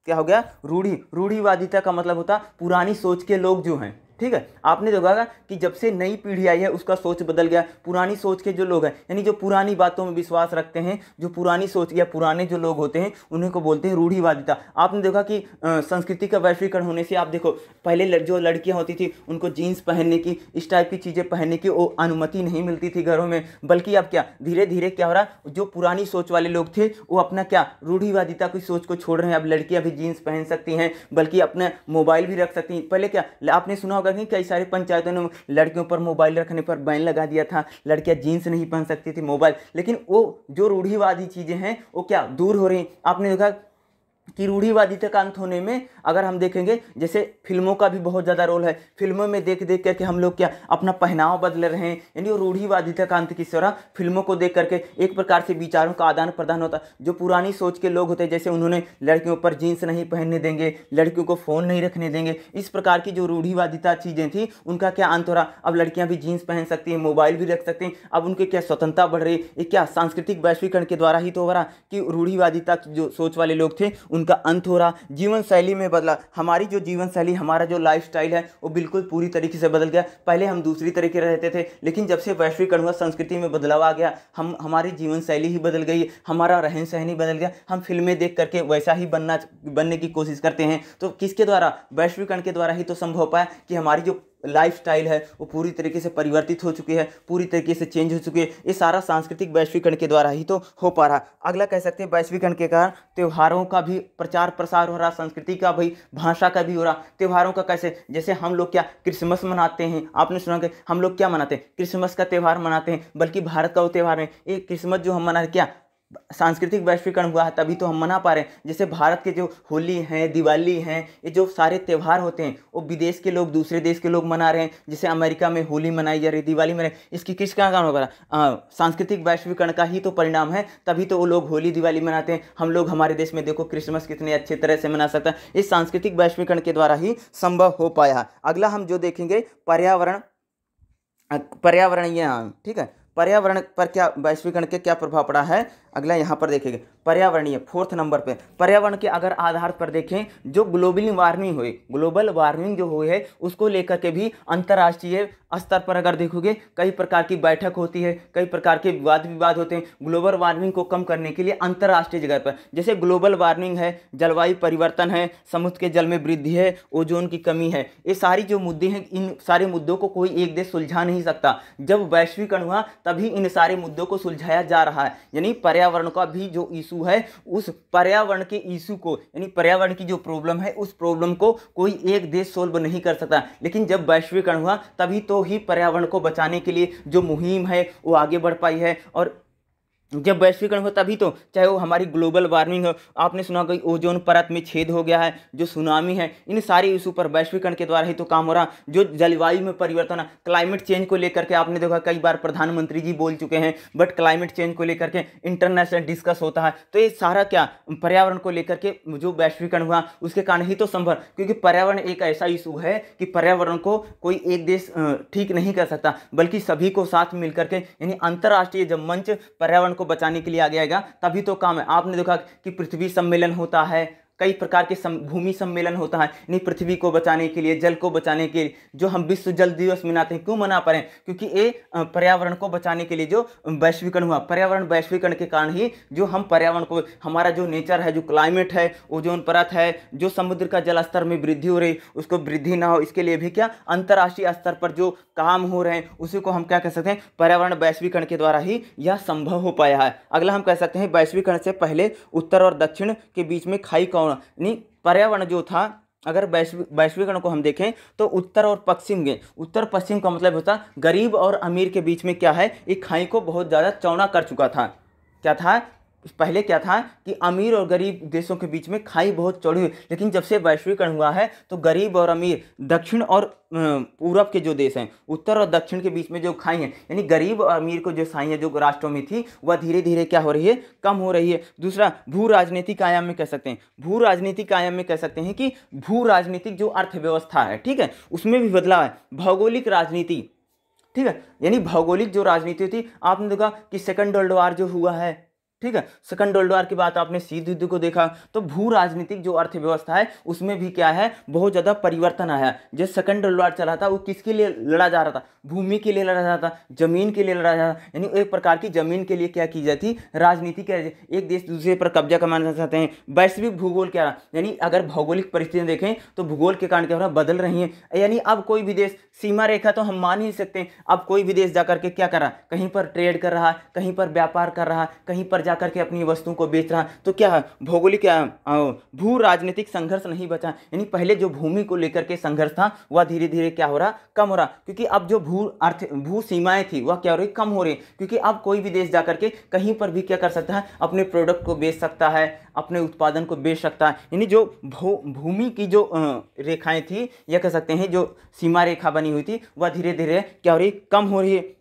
क्या हो गया रूढ़ी रूढ़ीवादिता का मतलब होता पुरानी सोच के लोग जो हैं ठीक है आपने देखा कहा कि जब से नई पीढ़ी आई है उसका सोच बदल गया पुरानी सोच के जो लोग हैं यानी जो पुरानी बातों में विश्वास रखते हैं जो पुरानी सोच या पुराने जो लोग होते हैं उन्हें को बोलते हैं रूढ़ीवादिता आपने देखा कि संस्कृति का वैश्वीकरण होने से आप देखो पहले लड़, जो लड़कियाँ होती थी उनको जीन्स पहनने की इस टाइप की चीज़ें पहनने की वो अनुमति नहीं मिलती थी घरों में बल्कि अब क्या धीरे धीरे क्या हो रहा जो पुरानी सोच वाले लोग थे वो अपना क्या रूढ़ीवादिता की सोच को छोड़ रहे हैं अब लड़कियाँ भी जीन्स पहन सकती हैं बल्कि अपना मोबाइल भी रख सकती हैं पहले क्या आपने सुना होगा कि कई सारी पंचायतों ने लड़कियों पर मोबाइल रखने पर बैन लगा दिया था लड़कियाँ जीन्स नहीं पहन सकती थी मोबाइल लेकिन वो जो रूढ़ीवादी चीज़ें हैं वो क्या दूर हो रही आपने देखा कि रूढ़ीवादी का अंत होने में अगर हम देखेंगे जैसे फिल्मों का भी बहुत ज़्यादा रोल है फिल्मों में देख देख करके हम लोग क्या अपना पहनाव बदल रहे हैं यानी वो रूढ़ीवादी तक अंत किस तरह फिल्मों को देख करके एक प्रकार से विचारों का आदान प्रदान होता जो पुरानी सोच के लोग होते जैसे उन्होंने लड़कियों पर जीन्स नहीं पहनने देंगे लड़कियों को फ़ोन नहीं रखने देंगे इस प्रकार की जो रूढ़ीवादिता चीज़ें थी उनका क्या अंत हो रहा अब लड़कियाँ भी जीन्स पहन सकती हैं मोबाइल भी रख सकती हैं अब उनकी क्या स्वतंत्रता बढ़ रही है क्या सांस्कृतिक वैश्वीकरण के द्वारा ही तो हो रहा कि रूढ़ीवादिता जो सोच वाले लोग थे उनका अंत हो रहा जीवन शैली में बदला हमारी जो जीवन शैली हमारा जो लाइफ है वो बिल्कुल पूरी तरीके से बदल गया पहले हम दूसरी तरीके रहते थे लेकिन जब से वैश्वीकरण हुआ संस्कृति में बदलाव आ गया हम हमारी जीवन शैली ही बदल गई हमारा रहन सहन ही बदल गया हम फिल्में देख करके वैसा ही बनना बनने की कोशिश करते हैं तो किसके द्वारा वैश्वीकरण के द्वारा ही तो संभव पाया कि हमारी जो लाइफ है वो पूरी तरीके से परिवर्तित हो चुकी है पूरी तरीके से चेंज हो चुकी है ये सारा सांस्कृतिक वैश्वीकरण के द्वारा ही तो हो पा रहा अगला कह सकते हैं वैश्वीकरण के कारण त्यौहारों का भी प्रचार प्रसार हो रहा संस्कृति का भी भाषा का भी हो रहा त्यौहारों का कैसे जैसे हम लोग क्या क्रिसमस मनाते हैं आपने सुना कि हम लोग क्या मनाते हैं क्रिसमस का त्यौहार मनाते हैं बल्कि भारत का वो त्यौहार है ये क्रिसमस जो हम मना क्या सांस्कृतिक वैश्वीकरण हुआ है तभी तो हम मना पा रहे हैं जैसे भारत के जो होली हैं दिवाली हैं ये जो सारे त्यौहार होते हैं वो विदेश के लोग दूसरे देश के लोग मना रहे हैं जैसे अमेरिका में होली मनाई जा रही है दिवाली मनाई इसकी किसका कारण होगा सांस्कृतिक वैश्वीकरण का ही तो परिणाम है तभी तो वो लोग होली दिवाली मनाते हैं हम लोग हमारे देश में देखो क्रिसमस कितने अच्छे तरह से मना सकते हैं इस सांस्कृतिक वैश्वीकरण के द्वारा ही संभव हो पाया अगला हम जो देखेंगे पर्यावरण पर्यावरणीय ठीक है पर्यावरण पर क्या वैश्वीकरण के क्या प्रभाव पड़ा है अगला यहाँ पर देखेंगे पर्यावरणीय फोर्थ नंबर पे पर्यावरण के अगर आधार पर देखें जो ग्लोबली वार्मिंग हुई ग्लोबल वार्मिंग जो हुई है उसको लेकर के भी अंतर्राष्ट्रीय स्तर पर अगर देखोगे कई प्रकार की बैठक होती है कई प्रकार के वाद विवाद होते हैं ग्लोबल वार्मिंग को कम करने के लिए अंतर्राष्ट्रीय जगह पर जैसे ग्लोबल वार्मिंग है जलवायु परिवर्तन है समुद्र के जल में वृद्धि है ओजोन की कमी है ये सारी जो मुद्दे हैं इन सारे मुद्दों को कोई एक देश सुलझा नहीं सकता जब वैश्वीकरण हुआ तभी इन सारे मुद्दों को सुलझाया जा रहा है यानी पर्यावरण का भी जो इशू है उस पर्यावरण के इशू को यानी पर्यावरण की जो प्रॉब्लम है उस प्रॉब्लम को कोई एक देश सोल्व नहीं कर सकता लेकिन जब वैश्वीकरण हुआ तभी तो ही पर्यावरण को बचाने के लिए जो मुहिम है वो आगे बढ़ पाई है और जब वैश्वीकरण हो तभी तो चाहे वो हमारी ग्लोबल वार्मिंग हो आपने सुना कि ओजोन परत में छेद हो गया है जो सुनामी है इन सारे इशू पर वैश्वीकरण के द्वारा ही तो काम हो रहा जो जलवायु में परिवर्तन क्लाइमेट चेंज को लेकर के आपने देखा कई बार प्रधानमंत्री जी बोल चुके हैं बट क्लाइमेट चेंज को लेकर के इंटरनेशनल डिस्कस होता है तो ये सारा क्या पर्यावरण को लेकर के जो वैश्वीकरण हुआ उसके कारण ही तो संभव क्योंकि पर्यावरण एक ऐसा इशू है कि पर्यावरण को कोई एक देश ठीक नहीं कर सकता बल्कि सभी को साथ मिलकर के यानी अंतर्राष्ट्रीय जब मंच पर्यावरण को बचाने के लिए आगे आएगा तभी तो काम है आपने देखा कि पृथ्वी सम्मेलन होता है कई प्रकार के सम, भूमि सम्मेलन होता है नहीं पृथ्वी को बचाने के लिए जल को बचाने के लिए जो हम विश्व जल दिवस मनाते हैं क्यों मना पा रहे हैं क्योंकि ये पर्यावरण को बचाने के लिए जो वैश्वीकरण हुआ पर्यावरण वैश्वीकरण के कारण ही जो हम पर्यावरण को हमारा जो नेचर है जो क्लाइमेट है ओजोन परत है जो समुद्र का जल स्तर में वृद्धि हो रही उसको वृद्धि ना हो इसके लिए भी क्या अंतर्राष्ट्रीय स्तर पर जो काम हो रहे हैं उसी को हम क्या कह सकते हैं पर्यावरण वैश्वीकरण के द्वारा ही यह संभव हो पाया है अगला हम कह सकते हैं वैश्वीकरण से पहले उत्तर और दक्षिण के बीच में खाई कौन होना यानी पर्यावरण जो था अगर वैश्विक वैश्वीकरण को हम देखें तो उत्तर और पश्चिम के उत्तर पश्चिम का मतलब होता गरीब और अमीर के बीच में क्या है एक खाई को बहुत ज़्यादा चौड़ा कर चुका था क्या था पहले क्या था कि अमीर और गरीब देशों के बीच में खाई बहुत चौड़ी हुई लेकिन जब से वैश्वीकरण हुआ है तो गरीब और अमीर दक्षिण और पूरब के जो देश हैं उत्तर और दक्षिण के बीच में जो खाई हैं यानी गरीब और अमीर को जो खाई है जो राष्ट्रों में थी वह धीरे धीरे क्या हो रही है कम हो रही है दूसरा भू राजनीतिक आयाम में कह सकते हैं भू राजनीतिक आयाम में कह सकते हैं कि भू राजनीतिक जो अर्थव्यवस्था है ठीक है उसमें भी बदलाव है भौगोलिक राजनीति ठीक है यानी भौगोलिक जो राजनीति थी आपने देखा कि सेकंड वर्ल्ड वार जो हुआ है ठीक है सेकंड वर्ल्ड वार की बात आपने शीत युद्ध को देखा तो भू राजनीतिक जो अर्थव्यवस्था है उसमें भी क्या है बहुत ज़्यादा परिवर्तन आया जो सेकंड वर्ल्ड वार चला था वो किसके लिए लड़ा जा रहा था भूमि के लिए लड़ा जा रहा था जमीन के लिए लड़ा जा रहा था यानी एक प्रकार की जमीन के लिए क्या की जाती राजनीति क्या एक देश दूसरे पर कब्जा कमाना चाहते हैं वैश्विक भूगोल क्या यानी अगर भौगोलिक परिस्थितियाँ देखें तो भूगोल के कारण क्या हो रहा बदल रही हैं यानी अब कोई भी देश सीमा रेखा तो हम मान ही सकते हैं अब कोई भी देश जाकर के क्या कर रहा है कहीं पर ट्रेड कर रहा है कहीं पर व्यापार कर रहा है कहीं पर जाकर के अपनी वस्तुओं को बेच रहा तो क्या भौगोलिक भू राजनीतिक संघर्ष नहीं बचा यानी पहले जो भूमि को लेकर के संघर्ष था वह धीरे धीरे क्या हो रहा कम हो रहा क्योंकि अब जो भू अर्थ भू सीमाएँ थी वह क्या हो रही कम हो रही क्योंकि अब कोई भी देश जा के कहीं पर भी क्या कर सकता है अपने प्रोडक्ट को बेच सकता है अपने उत्पादन को बेच सकता है यानी जो भूमि की जो रेखाएँ थी या कह सकते हैं जो सीमा रेखा बनी बनी हुई थी वह धीरे धीरे क्या हो रही कम हो रही है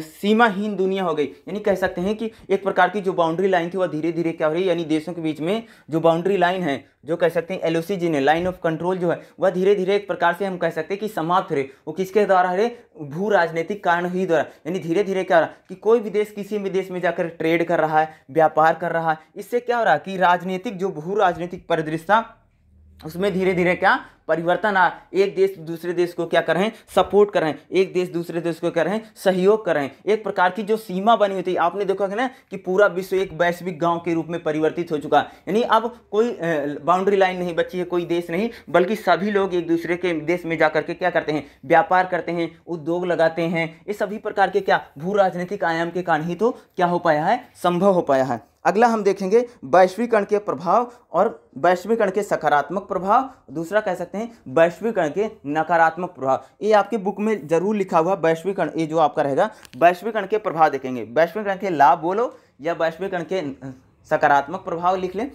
सीमाहीन दुनिया हो गई यानी कह सकते हैं कि एक प्रकार की जो बाउंड्री लाइन थी वह धीरे धीरे क्या हो रही है यानी देशों के बीच में जो बाउंड्री लाइन है जो कह सकते हैं एल जी ने लाइन ऑफ कंट्रोल जो है वह धीरे धीरे एक प्रकार से हम कह सकते हैं कि समाप्त रहे वो किसके द्वारा हरे भू राजनीतिक कारण ही द्वारा यानी धीरे धीरे क्या हो रहा कि कोई भी देश किसी भी देश में जाकर ट्रेड कर रहा है व्यापार कर रहा है इससे क्या हो रहा कि राजनीतिक जो भू राजनीतिक परिदृश्य उसमें धीरे धीरे क्या परिवर्तन आ एक देश दूसरे देश को क्या करें सपोर्ट करें एक देश दूसरे देश को करें सहयोग कर रहे हैं एक प्रकार की जो सीमा बनी हुई थी आपने देखा कि ना कि पूरा विश्व एक वैश्विक गांव के रूप में परिवर्तित हो चुका यानी अब कोई बाउंड्री लाइन नहीं बची है कोई देश नहीं बल्कि सभी लोग एक दूसरे के देश में जा करके क्या करते हैं व्यापार करते हैं उद्योग लगाते हैं ये सभी प्रकार के क्या भू राजनीतिक आयाम के कारण ही तो क्या हो पाया है संभव हो पाया है अगला हम देखेंगे वैश्वीकरण के प्रभाव और वैश्वीकरण के सकारात्मक प्रभाव दूसरा कह सकते हैं वैश्वीकरण के नकारात्मक प्रभाव ये आपके बुक में जरूर लिखा हुआ वैश्वीकरण ये जो आपका रहेगा वैश्वीकरण के प्रभाव देखेंगे वैश्वीकरण के लाभ बोलो या वैश्वीकरण के सकारात्मक प्रभाव लिख लें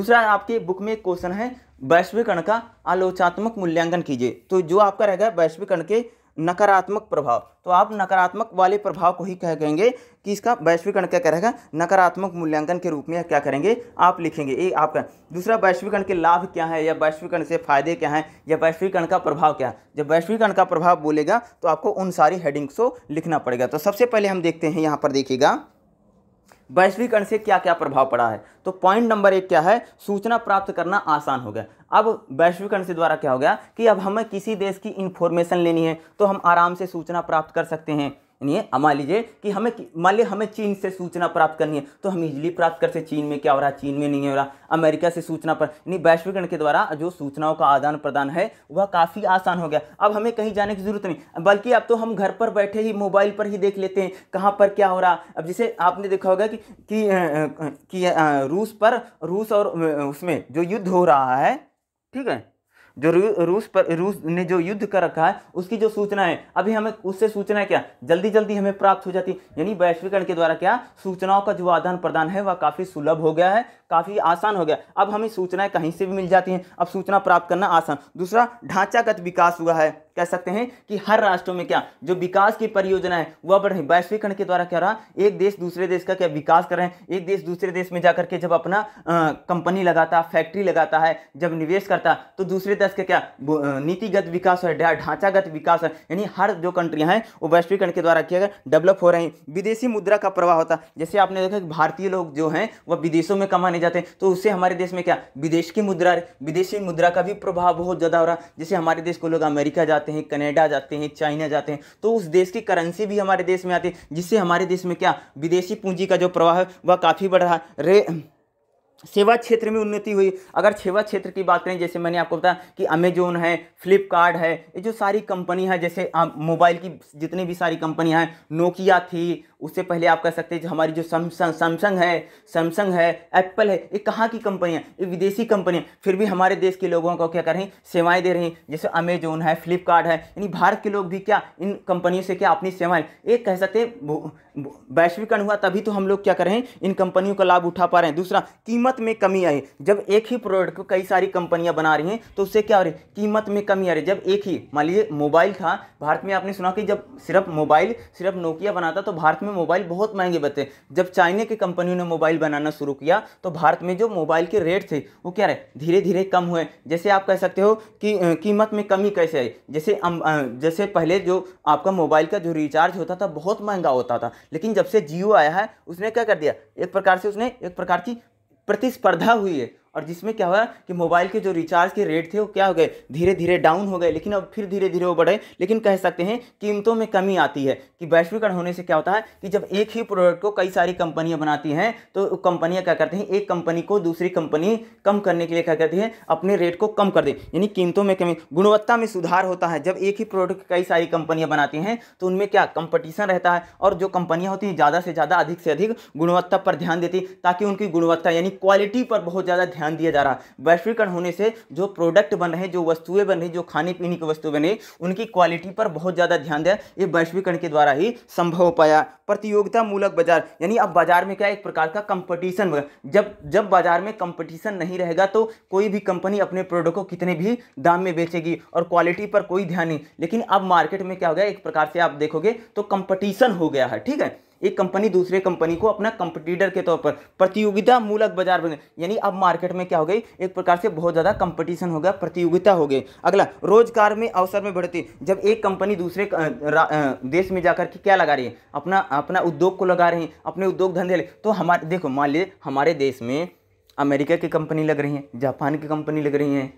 दूसरा आपके बुक में एक क्वेश्चन है वैश्वीकरण का आलोचनात्मक मूल्यांकन कीजिए तो जो आपका रहेगा वैश्वीकरण के नकारात्मक प्रभाव तो आप नकारात्मक वाले प्रभाव को ही कह कहेंगे कि इसका वैश्वीकरण क्या करेगा नकारात्मक मूल्यांकन के रूप में क्या करेंगे आप लिखेंगे ये आपका दूसरा वैश्वीकरण के लाभ क्या है या वैश्वीकरण से फायदे क्या हैं या वैश्वीकरण का प्रभाव क्या है जब वैश्वीकरण का प्रभाव बोलेगा तो आपको उन सारी हेडिंग्स को लिखना पड़ेगा तो सबसे पहले हम देखते हैं यहाँ पर देखिएगा वैश्वीकरण से क्या क्या प्रभाव पड़ा है तो पॉइंट नंबर एक क्या है सूचना प्राप्त करना आसान हो गया अब वैश्वीकरण से द्वारा क्या हो गया कि अब हमें किसी देश की इन्फॉर्मेशन लेनी है तो हम आराम से सूचना प्राप्त कर सकते हैं यानी मान लीजिए कि हमें मान लीजिए हमें चीन से सूचना प्राप्त करनी है तो हम इजिली प्राप्त करते चीन में क्या हो रहा है चीन में नहीं हो रहा अमेरिका से सूचना पर यानी वैश्वीकरण के द्वारा जो सूचनाओं का आदान प्रदान है वह काफ़ी आसान हो गया अब हमें कहीं जाने की ज़रूरत नहीं बल्कि अब तो हम घर पर बैठे ही मोबाइल पर ही देख लेते हैं कहाँ पर क्या हो रहा अब जैसे आपने देखा होगा कि कि, कि रूस पर रूस और उसमें जो युद्ध हो रहा है ठीक है जो रू, रूस पर रूस ने जो युद्ध कर रखा है उसकी जो सूचना है अभी हमें उससे सूचना है क्या जल्दी जल्दी हमें प्राप्त हो जाती है यानी वैश्वीकरण के द्वारा क्या सूचनाओं का जो आदान प्रदान है वह काफ़ी सुलभ हो गया है काफ़ी आसान हो गया अब हमें सूचनाएं कहीं से भी मिल जाती हैं अब सूचना प्राप्त करना आसान दूसरा ढांचागत विकास हुआ है कह सकते हैं कि हर राष्ट्रों में क्या जो विकास की परियोजना है वह बढ़ रही वैश्वीकरण के द्वारा क्या रहा एक देश दूसरे देश का क्या विकास कर रहे हैं एक देश दूसरे देश में जाकर के जब अपना कंपनी लगाता फैक्ट्री लगाता है जब निवेश करता तो दूसरे देश का क्या नीतिगत विकास है ढांचागत विकास है यानी हर जो कंट्रियाँ हैं वो वैश्वीकरण के द्वारा क्या डेवलप हो रही विदेशी मुद्रा का प्रवाह होता जैसे आपने देखा कि भारतीय लोग जो हैं वह विदेशों में कमाने जाते हैं तो उससे हमारे देश में क्या विदेश की मुद्रा विदेशी मुद्रा का भी प्रभाव बहुत ज़्यादा हो रहा है जैसे हमारे देश को लोग अमेरिका जाते हैं कनेडा जाते हैं चाइना जाते हैं तो उस देश की करेंसी भी हमारे देश में आती है जिससे हमारे देश में क्या विदेशी पूंजी का जो प्रवाह है वह काफ़ी बढ़ रहा रे सेवा क्षेत्र में उन्नति हुई अगर सेवा क्षेत्र की बात करें जैसे मैंने आपको बताया कि अमेजोन है फ्लिपकार्ट है ये जो सारी कंपनी है जैसे मोबाइल की जितनी भी सारी कंपनियाँ हैं नोकिया थी उससे पहले आप कह सकते हैं जो हमारी जो सैमसंग सैमसंग है सैमसंग है एप्पल है ये कहाँ की कंपनियाँ ये विदेशी कंपनियाँ फिर भी हमारे देश के लोगों को क्या कर रही सेवाएँ दे रही जैसे अमेजोन है फ्लिपकार्ट है यानी भारत के लोग भी क्या इन कंपनियों से क्या अपनी सेवाएँ एक कह सकते हैं वैश्वीकरण हुआ तभी तो हम लोग क्या करें इन कंपनियों का लाभ उठा पा रहे हैं दूसरा कीमत में कमी आई जब एक ही प्रोडक्ट को कई सारी कंपनियां बना रही हैं तो उससे क्या हो रही कीमत में कमी आ रही जब एक ही मान लीजिए मोबाइल था भारत में आपने सुना कि जब सिर्फ मोबाइल सिर्फ नोकिया बनाता तो भारत में मोबाइल बहुत महंगे बते जब चाइना की कंपनियों ने मोबाइल बनाना शुरू किया तो भारत में जो मोबाइल के रेट थे वो क्या रहे धीरे धीरे कम हुए जैसे आप कह सकते हो कि कीमत में कमी कैसे आई जैसे जैसे पहले जो आपका मोबाइल का जो रिचार्ज होता था बहुत महंगा होता था लेकिन जब से जियो आया है उसने क्या कर दिया एक प्रकार से उसने एक प्रकार की प्रतिस्पर्धा हुई है और जिसमें क्या हुआ कि मोबाइल के जो रिचार्ज के रेट थे वो क्या हो गए धीरे धीरे डाउन हो गए लेकिन अब फिर धीरे धीरे वो बढ़े लेकिन कह सकते हैं कीमतों में कमी आती है कि वैश्वीकरण होने से क्या होता है कि जब एक ही प्रोडक्ट को कई सारी कंपनियाँ बनाती हैं तो कंपनियाँ क्या करती हैं एक कंपनी को दूसरी कंपनी कम करने के लिए क्या करती है अपने रेट को कम कर दें यानी कीमतों में कमी गुणवत्ता में सुधार होता है जब एक ही प्रोडक्ट कई सारी कंपनियाँ बनाती हैं तो उनमें क्या कंपटीशन रहता है और जो कंपनियाँ होती हैं ज़्यादा से ज़्यादा अधिक से अधिक गुणवत्ता पर ध्यान देती ताकि उनकी गुणवत्ता यानी क्वालिटी पर बहुत ज़्यादा ध्यान ध्यान दिया जा रहा वैश्वीकरण होने से जो प्रोडक्ट बन रहे जो वस्तुएं बन रही जो खाने पीने की वस्तु बने उनकी क्वालिटी पर बहुत ज़्यादा ध्यान दिया ये वैश्वीकरण के द्वारा ही संभव हो पाया प्रतियोगिता मूलक बाजार यानी अब बाजार में क्या एक प्रकार का कंपटीशन जब जब बाजार में कंपटीशन नहीं रहेगा तो कोई भी कंपनी अपने प्रोडक्ट को कितने भी दाम में बेचेगी और क्वालिटी पर कोई ध्यान नहीं लेकिन अब मार्केट में क्या हो गया एक प्रकार से आप देखोगे तो कंपटीशन हो गया है ठीक है एक कंपनी दूसरे कंपनी को अपना कंपटीटर के तौर पर प्रतियोगिता मूलक बाजार बने यानी अब मार्केट में क्या हो गई एक प्रकार से बहुत ज़्यादा कंपटीशन हो गया प्रतियोगिता हो गई अगला रोजगार में अवसर में बढ़ती जब एक कंपनी दूसरे देश में जाकर के क्या लगा रही है अपना अपना उद्योग को लगा रही है अपने उद्योग धंधे तो हमारे देखो मान लीजिए हमारे देश में अमेरिका की कंपनी लग रही है जापान की कंपनी लग रही है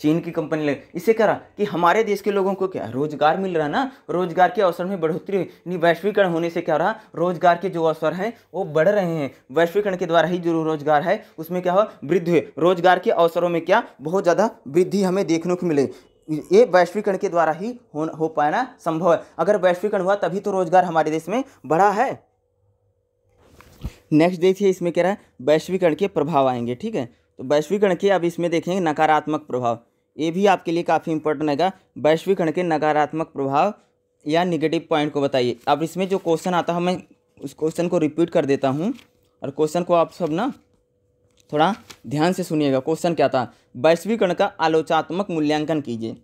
चीन की कंपनी लगे इससे कह रहा कि हमारे देश के लोगों को क्या रोजगार मिल रहा ना रोजगार के अवसर में बढ़ोतरी हुई वैश्वीकरण होने से क्या रहा रोजगार के जो अवसर हैं वो बढ़ रहे हैं वैश्वीकरण के द्वारा ही जो रोजगार है उसमें क्या हुआ वृद्धि हुई रोजगार के अवसरों में क्या बहुत ज़्यादा वृद्धि हमें देखने को मिले ये वैश्वीकरण के द्वारा ही हो, हो पाना संभव है अगर वैश्वीकरण हुआ तभी तो रोजगार हमारे देश में बढ़ा है नेक्स्ट देखिए इसमें कह रहा है वैश्वीकरण के प्रभाव आएंगे ठीक है तो वैश्वीकरण के अब इसमें देखेंगे नकारात्मक प्रभाव ये भी आपके लिए काफ़ी इंपॉर्टेंट रहेगा वैश्वीकरण के नकारात्मक प्रभाव या निगेटिव पॉइंट को बताइए अब इसमें जो क्वेश्चन आता है मैं उस क्वेश्चन को रिपीट कर देता हूँ और क्वेश्चन को आप सब ना थोड़ा ध्यान से सुनिएगा क्वेश्चन क्या था वैश्वीकरण का आलोचनात्मक मूल्यांकन कीजिए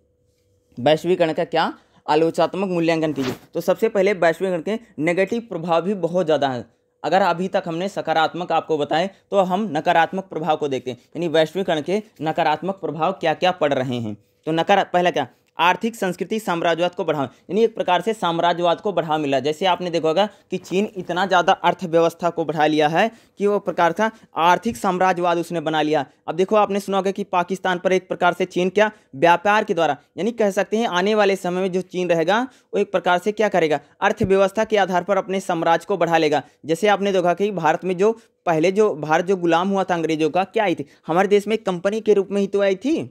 वैश्वीकरण का क्या आलोचनात्मक मूल्यांकन कीजिए तो सबसे पहले वैश्वीकरण के नेगेटिव प्रभाव भी बहुत ज़्यादा है अगर अभी तक हमने सकारात्मक आपको बताएं तो हम नकारात्मक प्रभाव को देखते हैं यानी वैश्वीकरण के नकारात्मक प्रभाव क्या क्या पड़ रहे हैं तो नकार पहला क्या आर्थिक संस्कृति साम्राज्यवाद को बढ़ावा यानी एक प्रकार से साम्राज्यवाद को बढ़ावा मिला जैसे आपने देखा होगा कि चीन इतना ज़्यादा अर्थव्यवस्था को बढ़ा लिया है कि वो प्रकार का आर्थिक साम्राज्यवाद उसने बना लिया अब देखो आपने सुना होगा कि पाकिस्तान पर एक प्रकार से चीन क्या व्यापार के द्वारा यानी कह सकते हैं आने वाले समय में जो चीन रहेगा वो एक प्रकार से क्या करेगा अर्थव्यवस्था के आधार पर अपने साम्राज्य को बढ़ा लेगा जैसे आपने देखा कि भारत में जो पहले जो भारत जो गुलाम हुआ था अंग्रेजों का क्या आई थी हमारे देश में कंपनी के रूप में ही तो आई थी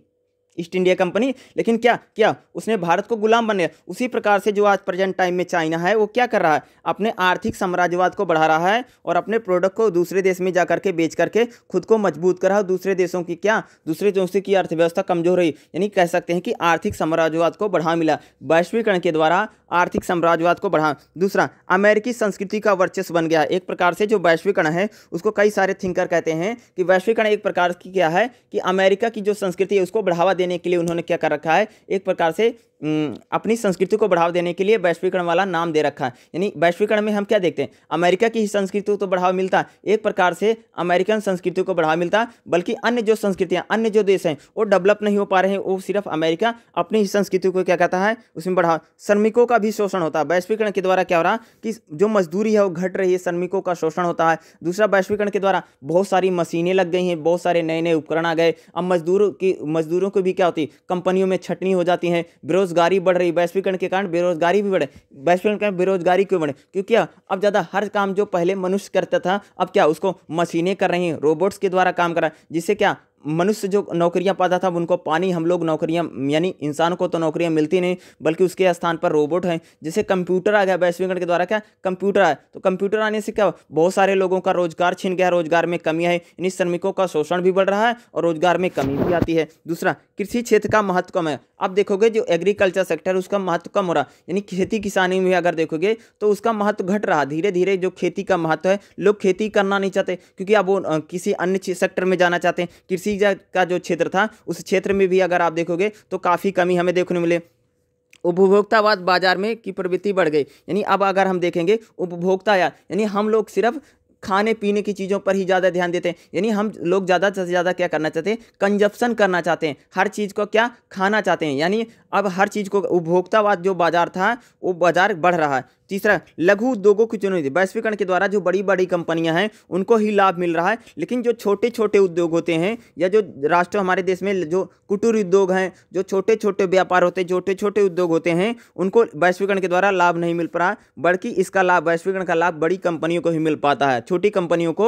ईस्ट इंडिया कंपनी लेकिन क्या क्या उसने भारत को गुलाम बनाया उसी प्रकार से जो आज प्रेजेंट टाइम में चाइना है वो क्या कर रहा है अपने आर्थिक साम्राज्यवाद को बढ़ा रहा है और अपने प्रोडक्ट को दूसरे देश में जा करके बेच करके खुद को मजबूत कर रहा है दूसरे देशों की क्या दूसरे देशों की अर्थव्यवस्था कमजोर रही यानी कह सकते हैं कि आर्थिक साम्राज्यवाद को बढ़ा मिला वैश्वीकरण के द्वारा आर्थिक साम्राज्यवाद को बढ़ा दूसरा अमेरिकी संस्कृति का वर्चस्व बन गया एक प्रकार से जो वैश्वीकरण है उसको कई सारे थिंकर कहते हैं कि वैश्वीकरण एक प्रकार की क्या है कि अमेरिका की जो संस्कृति है उसको बढ़ावा देने के लिए उन्होंने क्या कर रखा है एक प्रकार से अपनी संस्कृति को बढ़ावा देने के लिए वैश्वीकरण वाला नाम दे रखा है यानी वैश्वीकरण में हम क्या देखते हैं अमेरिका की ही संस्कृति को तो बढ़ावा मिलता है एक प्रकार से अमेरिकन संस्कृति को बढ़ावा मिलता है बल्कि अन्य जो संस्कृतियाँ अन्य जो देश हैं वो डेवलप नहीं हो पा रहे हैं वो सिर्फ अमेरिका अपनी ही संस्कृति को क्या कहता है उसमें बढ़ावा श्रमिकों का भी शोषण होता है वैश्वीकरण के द्वारा क्या हो रहा कि जो मजदूरी है वो घट रही है श्रमिकों का शोषण होता है दूसरा वैश्वीकरण के द्वारा बहुत सारी मशीनें लग गई हैं बहुत सारे नए नए उपकरण आ गए अब मजदूरों की मजदूरों को भी क्या होती है कंपनियों में छटनी हो जाती है बेरोज बेरोजगारी बढ़ रही वैश्वीकरण के कारण बेरोजगारी भी बढ़े वैश्वीकरण के कारण बेरोजगारी क्यों बढ़े क्योंकि अब ज़्यादा हर काम जो पहले मनुष्य करता था अब क्या उसको मशीनें कर रही हैं रोबोट्स के द्वारा काम कर रहा है जिससे क्या मनुष्य जो नौकरियां पाता था उनको पानी हम लोग नौकरियां यानी इंसान को तो नौकरियां मिलती नहीं बल्कि उसके स्थान पर रोबोट हैं जैसे कंप्यूटर आ गया वैश्वीकरण के द्वारा क्या कंप्यूटर आया तो कंप्यूटर आने से क्या बहुत सारे लोगों का रोजगार छिन गया रोजगार में कमी है यानी श्रमिकों का शोषण भी बढ़ रहा है और रोजगार में कमी भी आती है दूसरा कृषि क्षेत्र का महत्व कम है आप देखोगे जो एग्रीकल्चर सेक्टर उसका महत्व कम हो रहा यानी खेती किसानी में अगर देखोगे तो उसका महत्व घट रहा धीरे धीरे जो खेती का महत्व है लोग खेती करना नहीं चाहते क्योंकि अब वो किसी अन्य सेक्टर में जाना चाहते हैं कृषि कृषि का जो क्षेत्र था उस क्षेत्र में भी अगर आप देखोगे तो काफ़ी कमी हमें देखने मिले उपभोक्तावाद बाजार में की प्रवृत्ति बढ़ गई यानी अब अगर हम देखेंगे उपभोक्ता या यानी हम लोग सिर्फ खाने पीने की चीज़ों पर ही ज़्यादा ध्यान देते हैं यानी हम लोग ज़्यादा से ज़्यादा क्या करना चाहते हैं कंजप्शन करना चाहते हैं हर चीज़ को क्या खाना चाहते हैं यानी अब हर चीज़ को उपभोक्तावाद जो बाजार था वो बाजार बढ़ रहा है तीसरा लघु उद्योगों की चुनौती वैश्वीकरण के द्वारा जो बड़ी बड़ी कंपनियां हैं उनको ही लाभ मिल रहा है लेकिन जो छोटे छोटे उद्योग होते हैं या जो राष्ट्र हमारे देश में जो कुटीर उद्योग हैं जो छोटे छोटे व्यापार होते हैं छोटे छोटे उद्योग होते हैं उनको वैश्वीकरण के द्वारा लाभ नहीं मिल पा रहा बल्कि इसका लाभ वैश्वीकरण का लाभ बड़ी कंपनियों को ही मिल पाता है छोटी कंपनियों को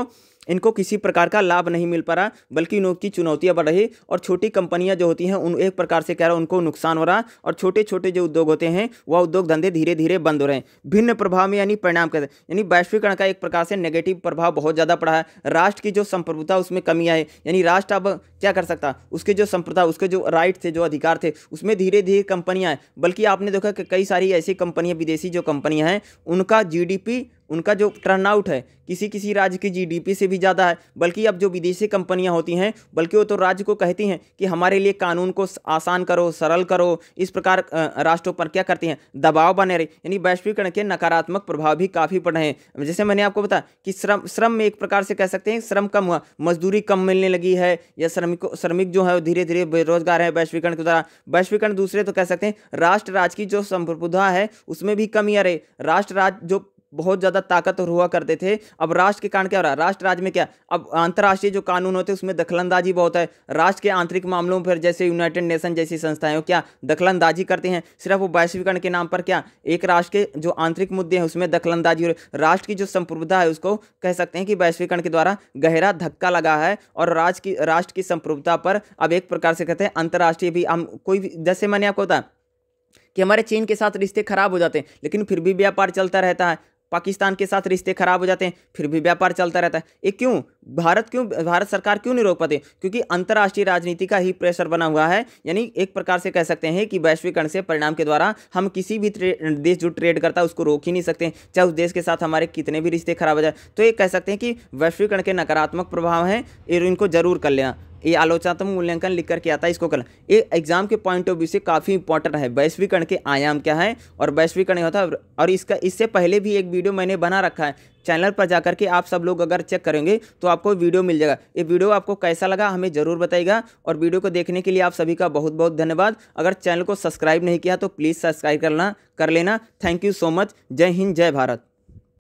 इनको किसी प्रकार का लाभ नहीं मिल पा रहा बल्कि इनकी चुनौतियाँ बढ़ रही और छोटी कंपनियाँ जो होती हैं उन एक प्रकार से कह रहा उनको नुकसान हो रहा और छोटे छोटे जो उद्योग होते हैं वह उद्योग धंधे धीरे धीरे बंद हो रहे हैं भिन्न प्रभाव में यानी परिणाम कहते हैं यानी वैश्वीकरण का एक प्रकार से नेगेटिव प्रभाव बहुत ज़्यादा पड़ा है राष्ट्र की जो संप्रभुता उसमें कमी आए यानी राष्ट्र अब क्या कर सकता उसके जो संप्रदा उसके जो राइट थे जो अधिकार थे उसमें धीरे धीरे कंपनियाँ हैं बल्कि आपने देखा कि कई सारी ऐसी कंपनियाँ विदेशी जो कंपनियाँ हैं उनका जी उनका जो टर्नआउट है किसी किसी राज्य की जीडीपी से भी भी ज़्यादा है बल्कि अब जो विदेशी कंपनियाँ होती हैं बल्कि वो तो राज्य को कहती हैं कि हमारे लिए कानून को आसान करो सरल करो इस प्रकार राष्ट्रों पर क्या करती हैं दबाव बने रहे यानी वैश्वीकरण के नकारात्मक प्रभाव भी काफ़ी पड़ रहे हैं जैसे मैंने आपको बताया कि श्रम श्रम में एक प्रकार से कह सकते हैं श्रम कम हुआ मजदूरी कम मिलने लगी है या श्रमिकों श्रमिक जो है धीरे धीरे बेरोजगार है वैश्वीकरण के द्वारा वैश्वीकरण दूसरे तो कह सकते हैं राष्ट्र राज की जो संप्रभुता है उसमें भी कमी आ रही राष्ट्र राज जो बहुत ज़्यादा ताकतवर हुआ करते थे अब राष्ट्र के कारण क्या हो रहा है राष्ट्र राज्य में क्या अब अंतर्राष्ट्रीय जो कानून होते हैं उसमें दखलंदाजी बहुत है राष्ट्र के आंतरिक मामलों फिर जैसे यूनाइटेड नेशन जैसी संस्थाएं क्या दखलंदाजी करते हैं सिर्फ वो वैश्वीकरण के नाम पर क्या एक राष्ट्र के जो आंतरिक मुद्दे हैं उसमें दखलंदाजी हो राष्ट्र की जो संप्रभुता है उसको कह सकते हैं कि वैश्वीकरण के द्वारा गहरा धक्का लगा है और राज की राष्ट्र की संप्रभुता पर अब एक प्रकार से कहते हैं अंतर्राष्ट्रीय भी हम कोई भी जैसे मैंने आपको बताया कि हमारे चीन के साथ रिश्ते खराब हो जाते हैं लेकिन फिर भी व्यापार चलता रहता है पाकिस्तान के साथ रिश्ते खराब हो जाते हैं फिर भी व्यापार चलता रहता है ये क्यों भारत क्यों भारत सरकार क्यों नहीं रोक पाती क्योंकि अंतर्राष्ट्रीय राजनीति का ही प्रेशर बना हुआ है यानी एक प्रकार से कह सकते हैं कि वैश्वीकरण से परिणाम के द्वारा हम किसी भी देश जो ट्रेड करता है उसको रोक ही नहीं सकते चाहे उस देश के साथ हमारे कितने भी रिश्ते खराब हो जाए तो ये कह सकते हैं कि वैश्वीकरण के नकारात्मक प्रभाव हैं इनको जरूर कर लेना ये आलोचनात्मक मूल्यांकन लिख करके आता है इसको करना ये एग्जाम के पॉइंट ऑफ व्यू से काफ़ी इंपॉर्टेंट है वैश्वीकरण के आयाम क्या है और वैश्वीकरण होता है और इसका इससे पहले भी एक वीडियो मैंने बना रखा है चैनल पर जाकर के आप सब लोग अगर चेक करेंगे तो आपको वीडियो मिल जाएगा ये वीडियो आपको कैसा लगा हमें ज़रूर बताएगा और वीडियो को देखने के लिए आप सभी का बहुत बहुत धन्यवाद अगर चैनल को सब्सक्राइब नहीं किया तो प्लीज़ सब्सक्राइब करना कर लेना थैंक यू सो मच जय हिंद जय भारत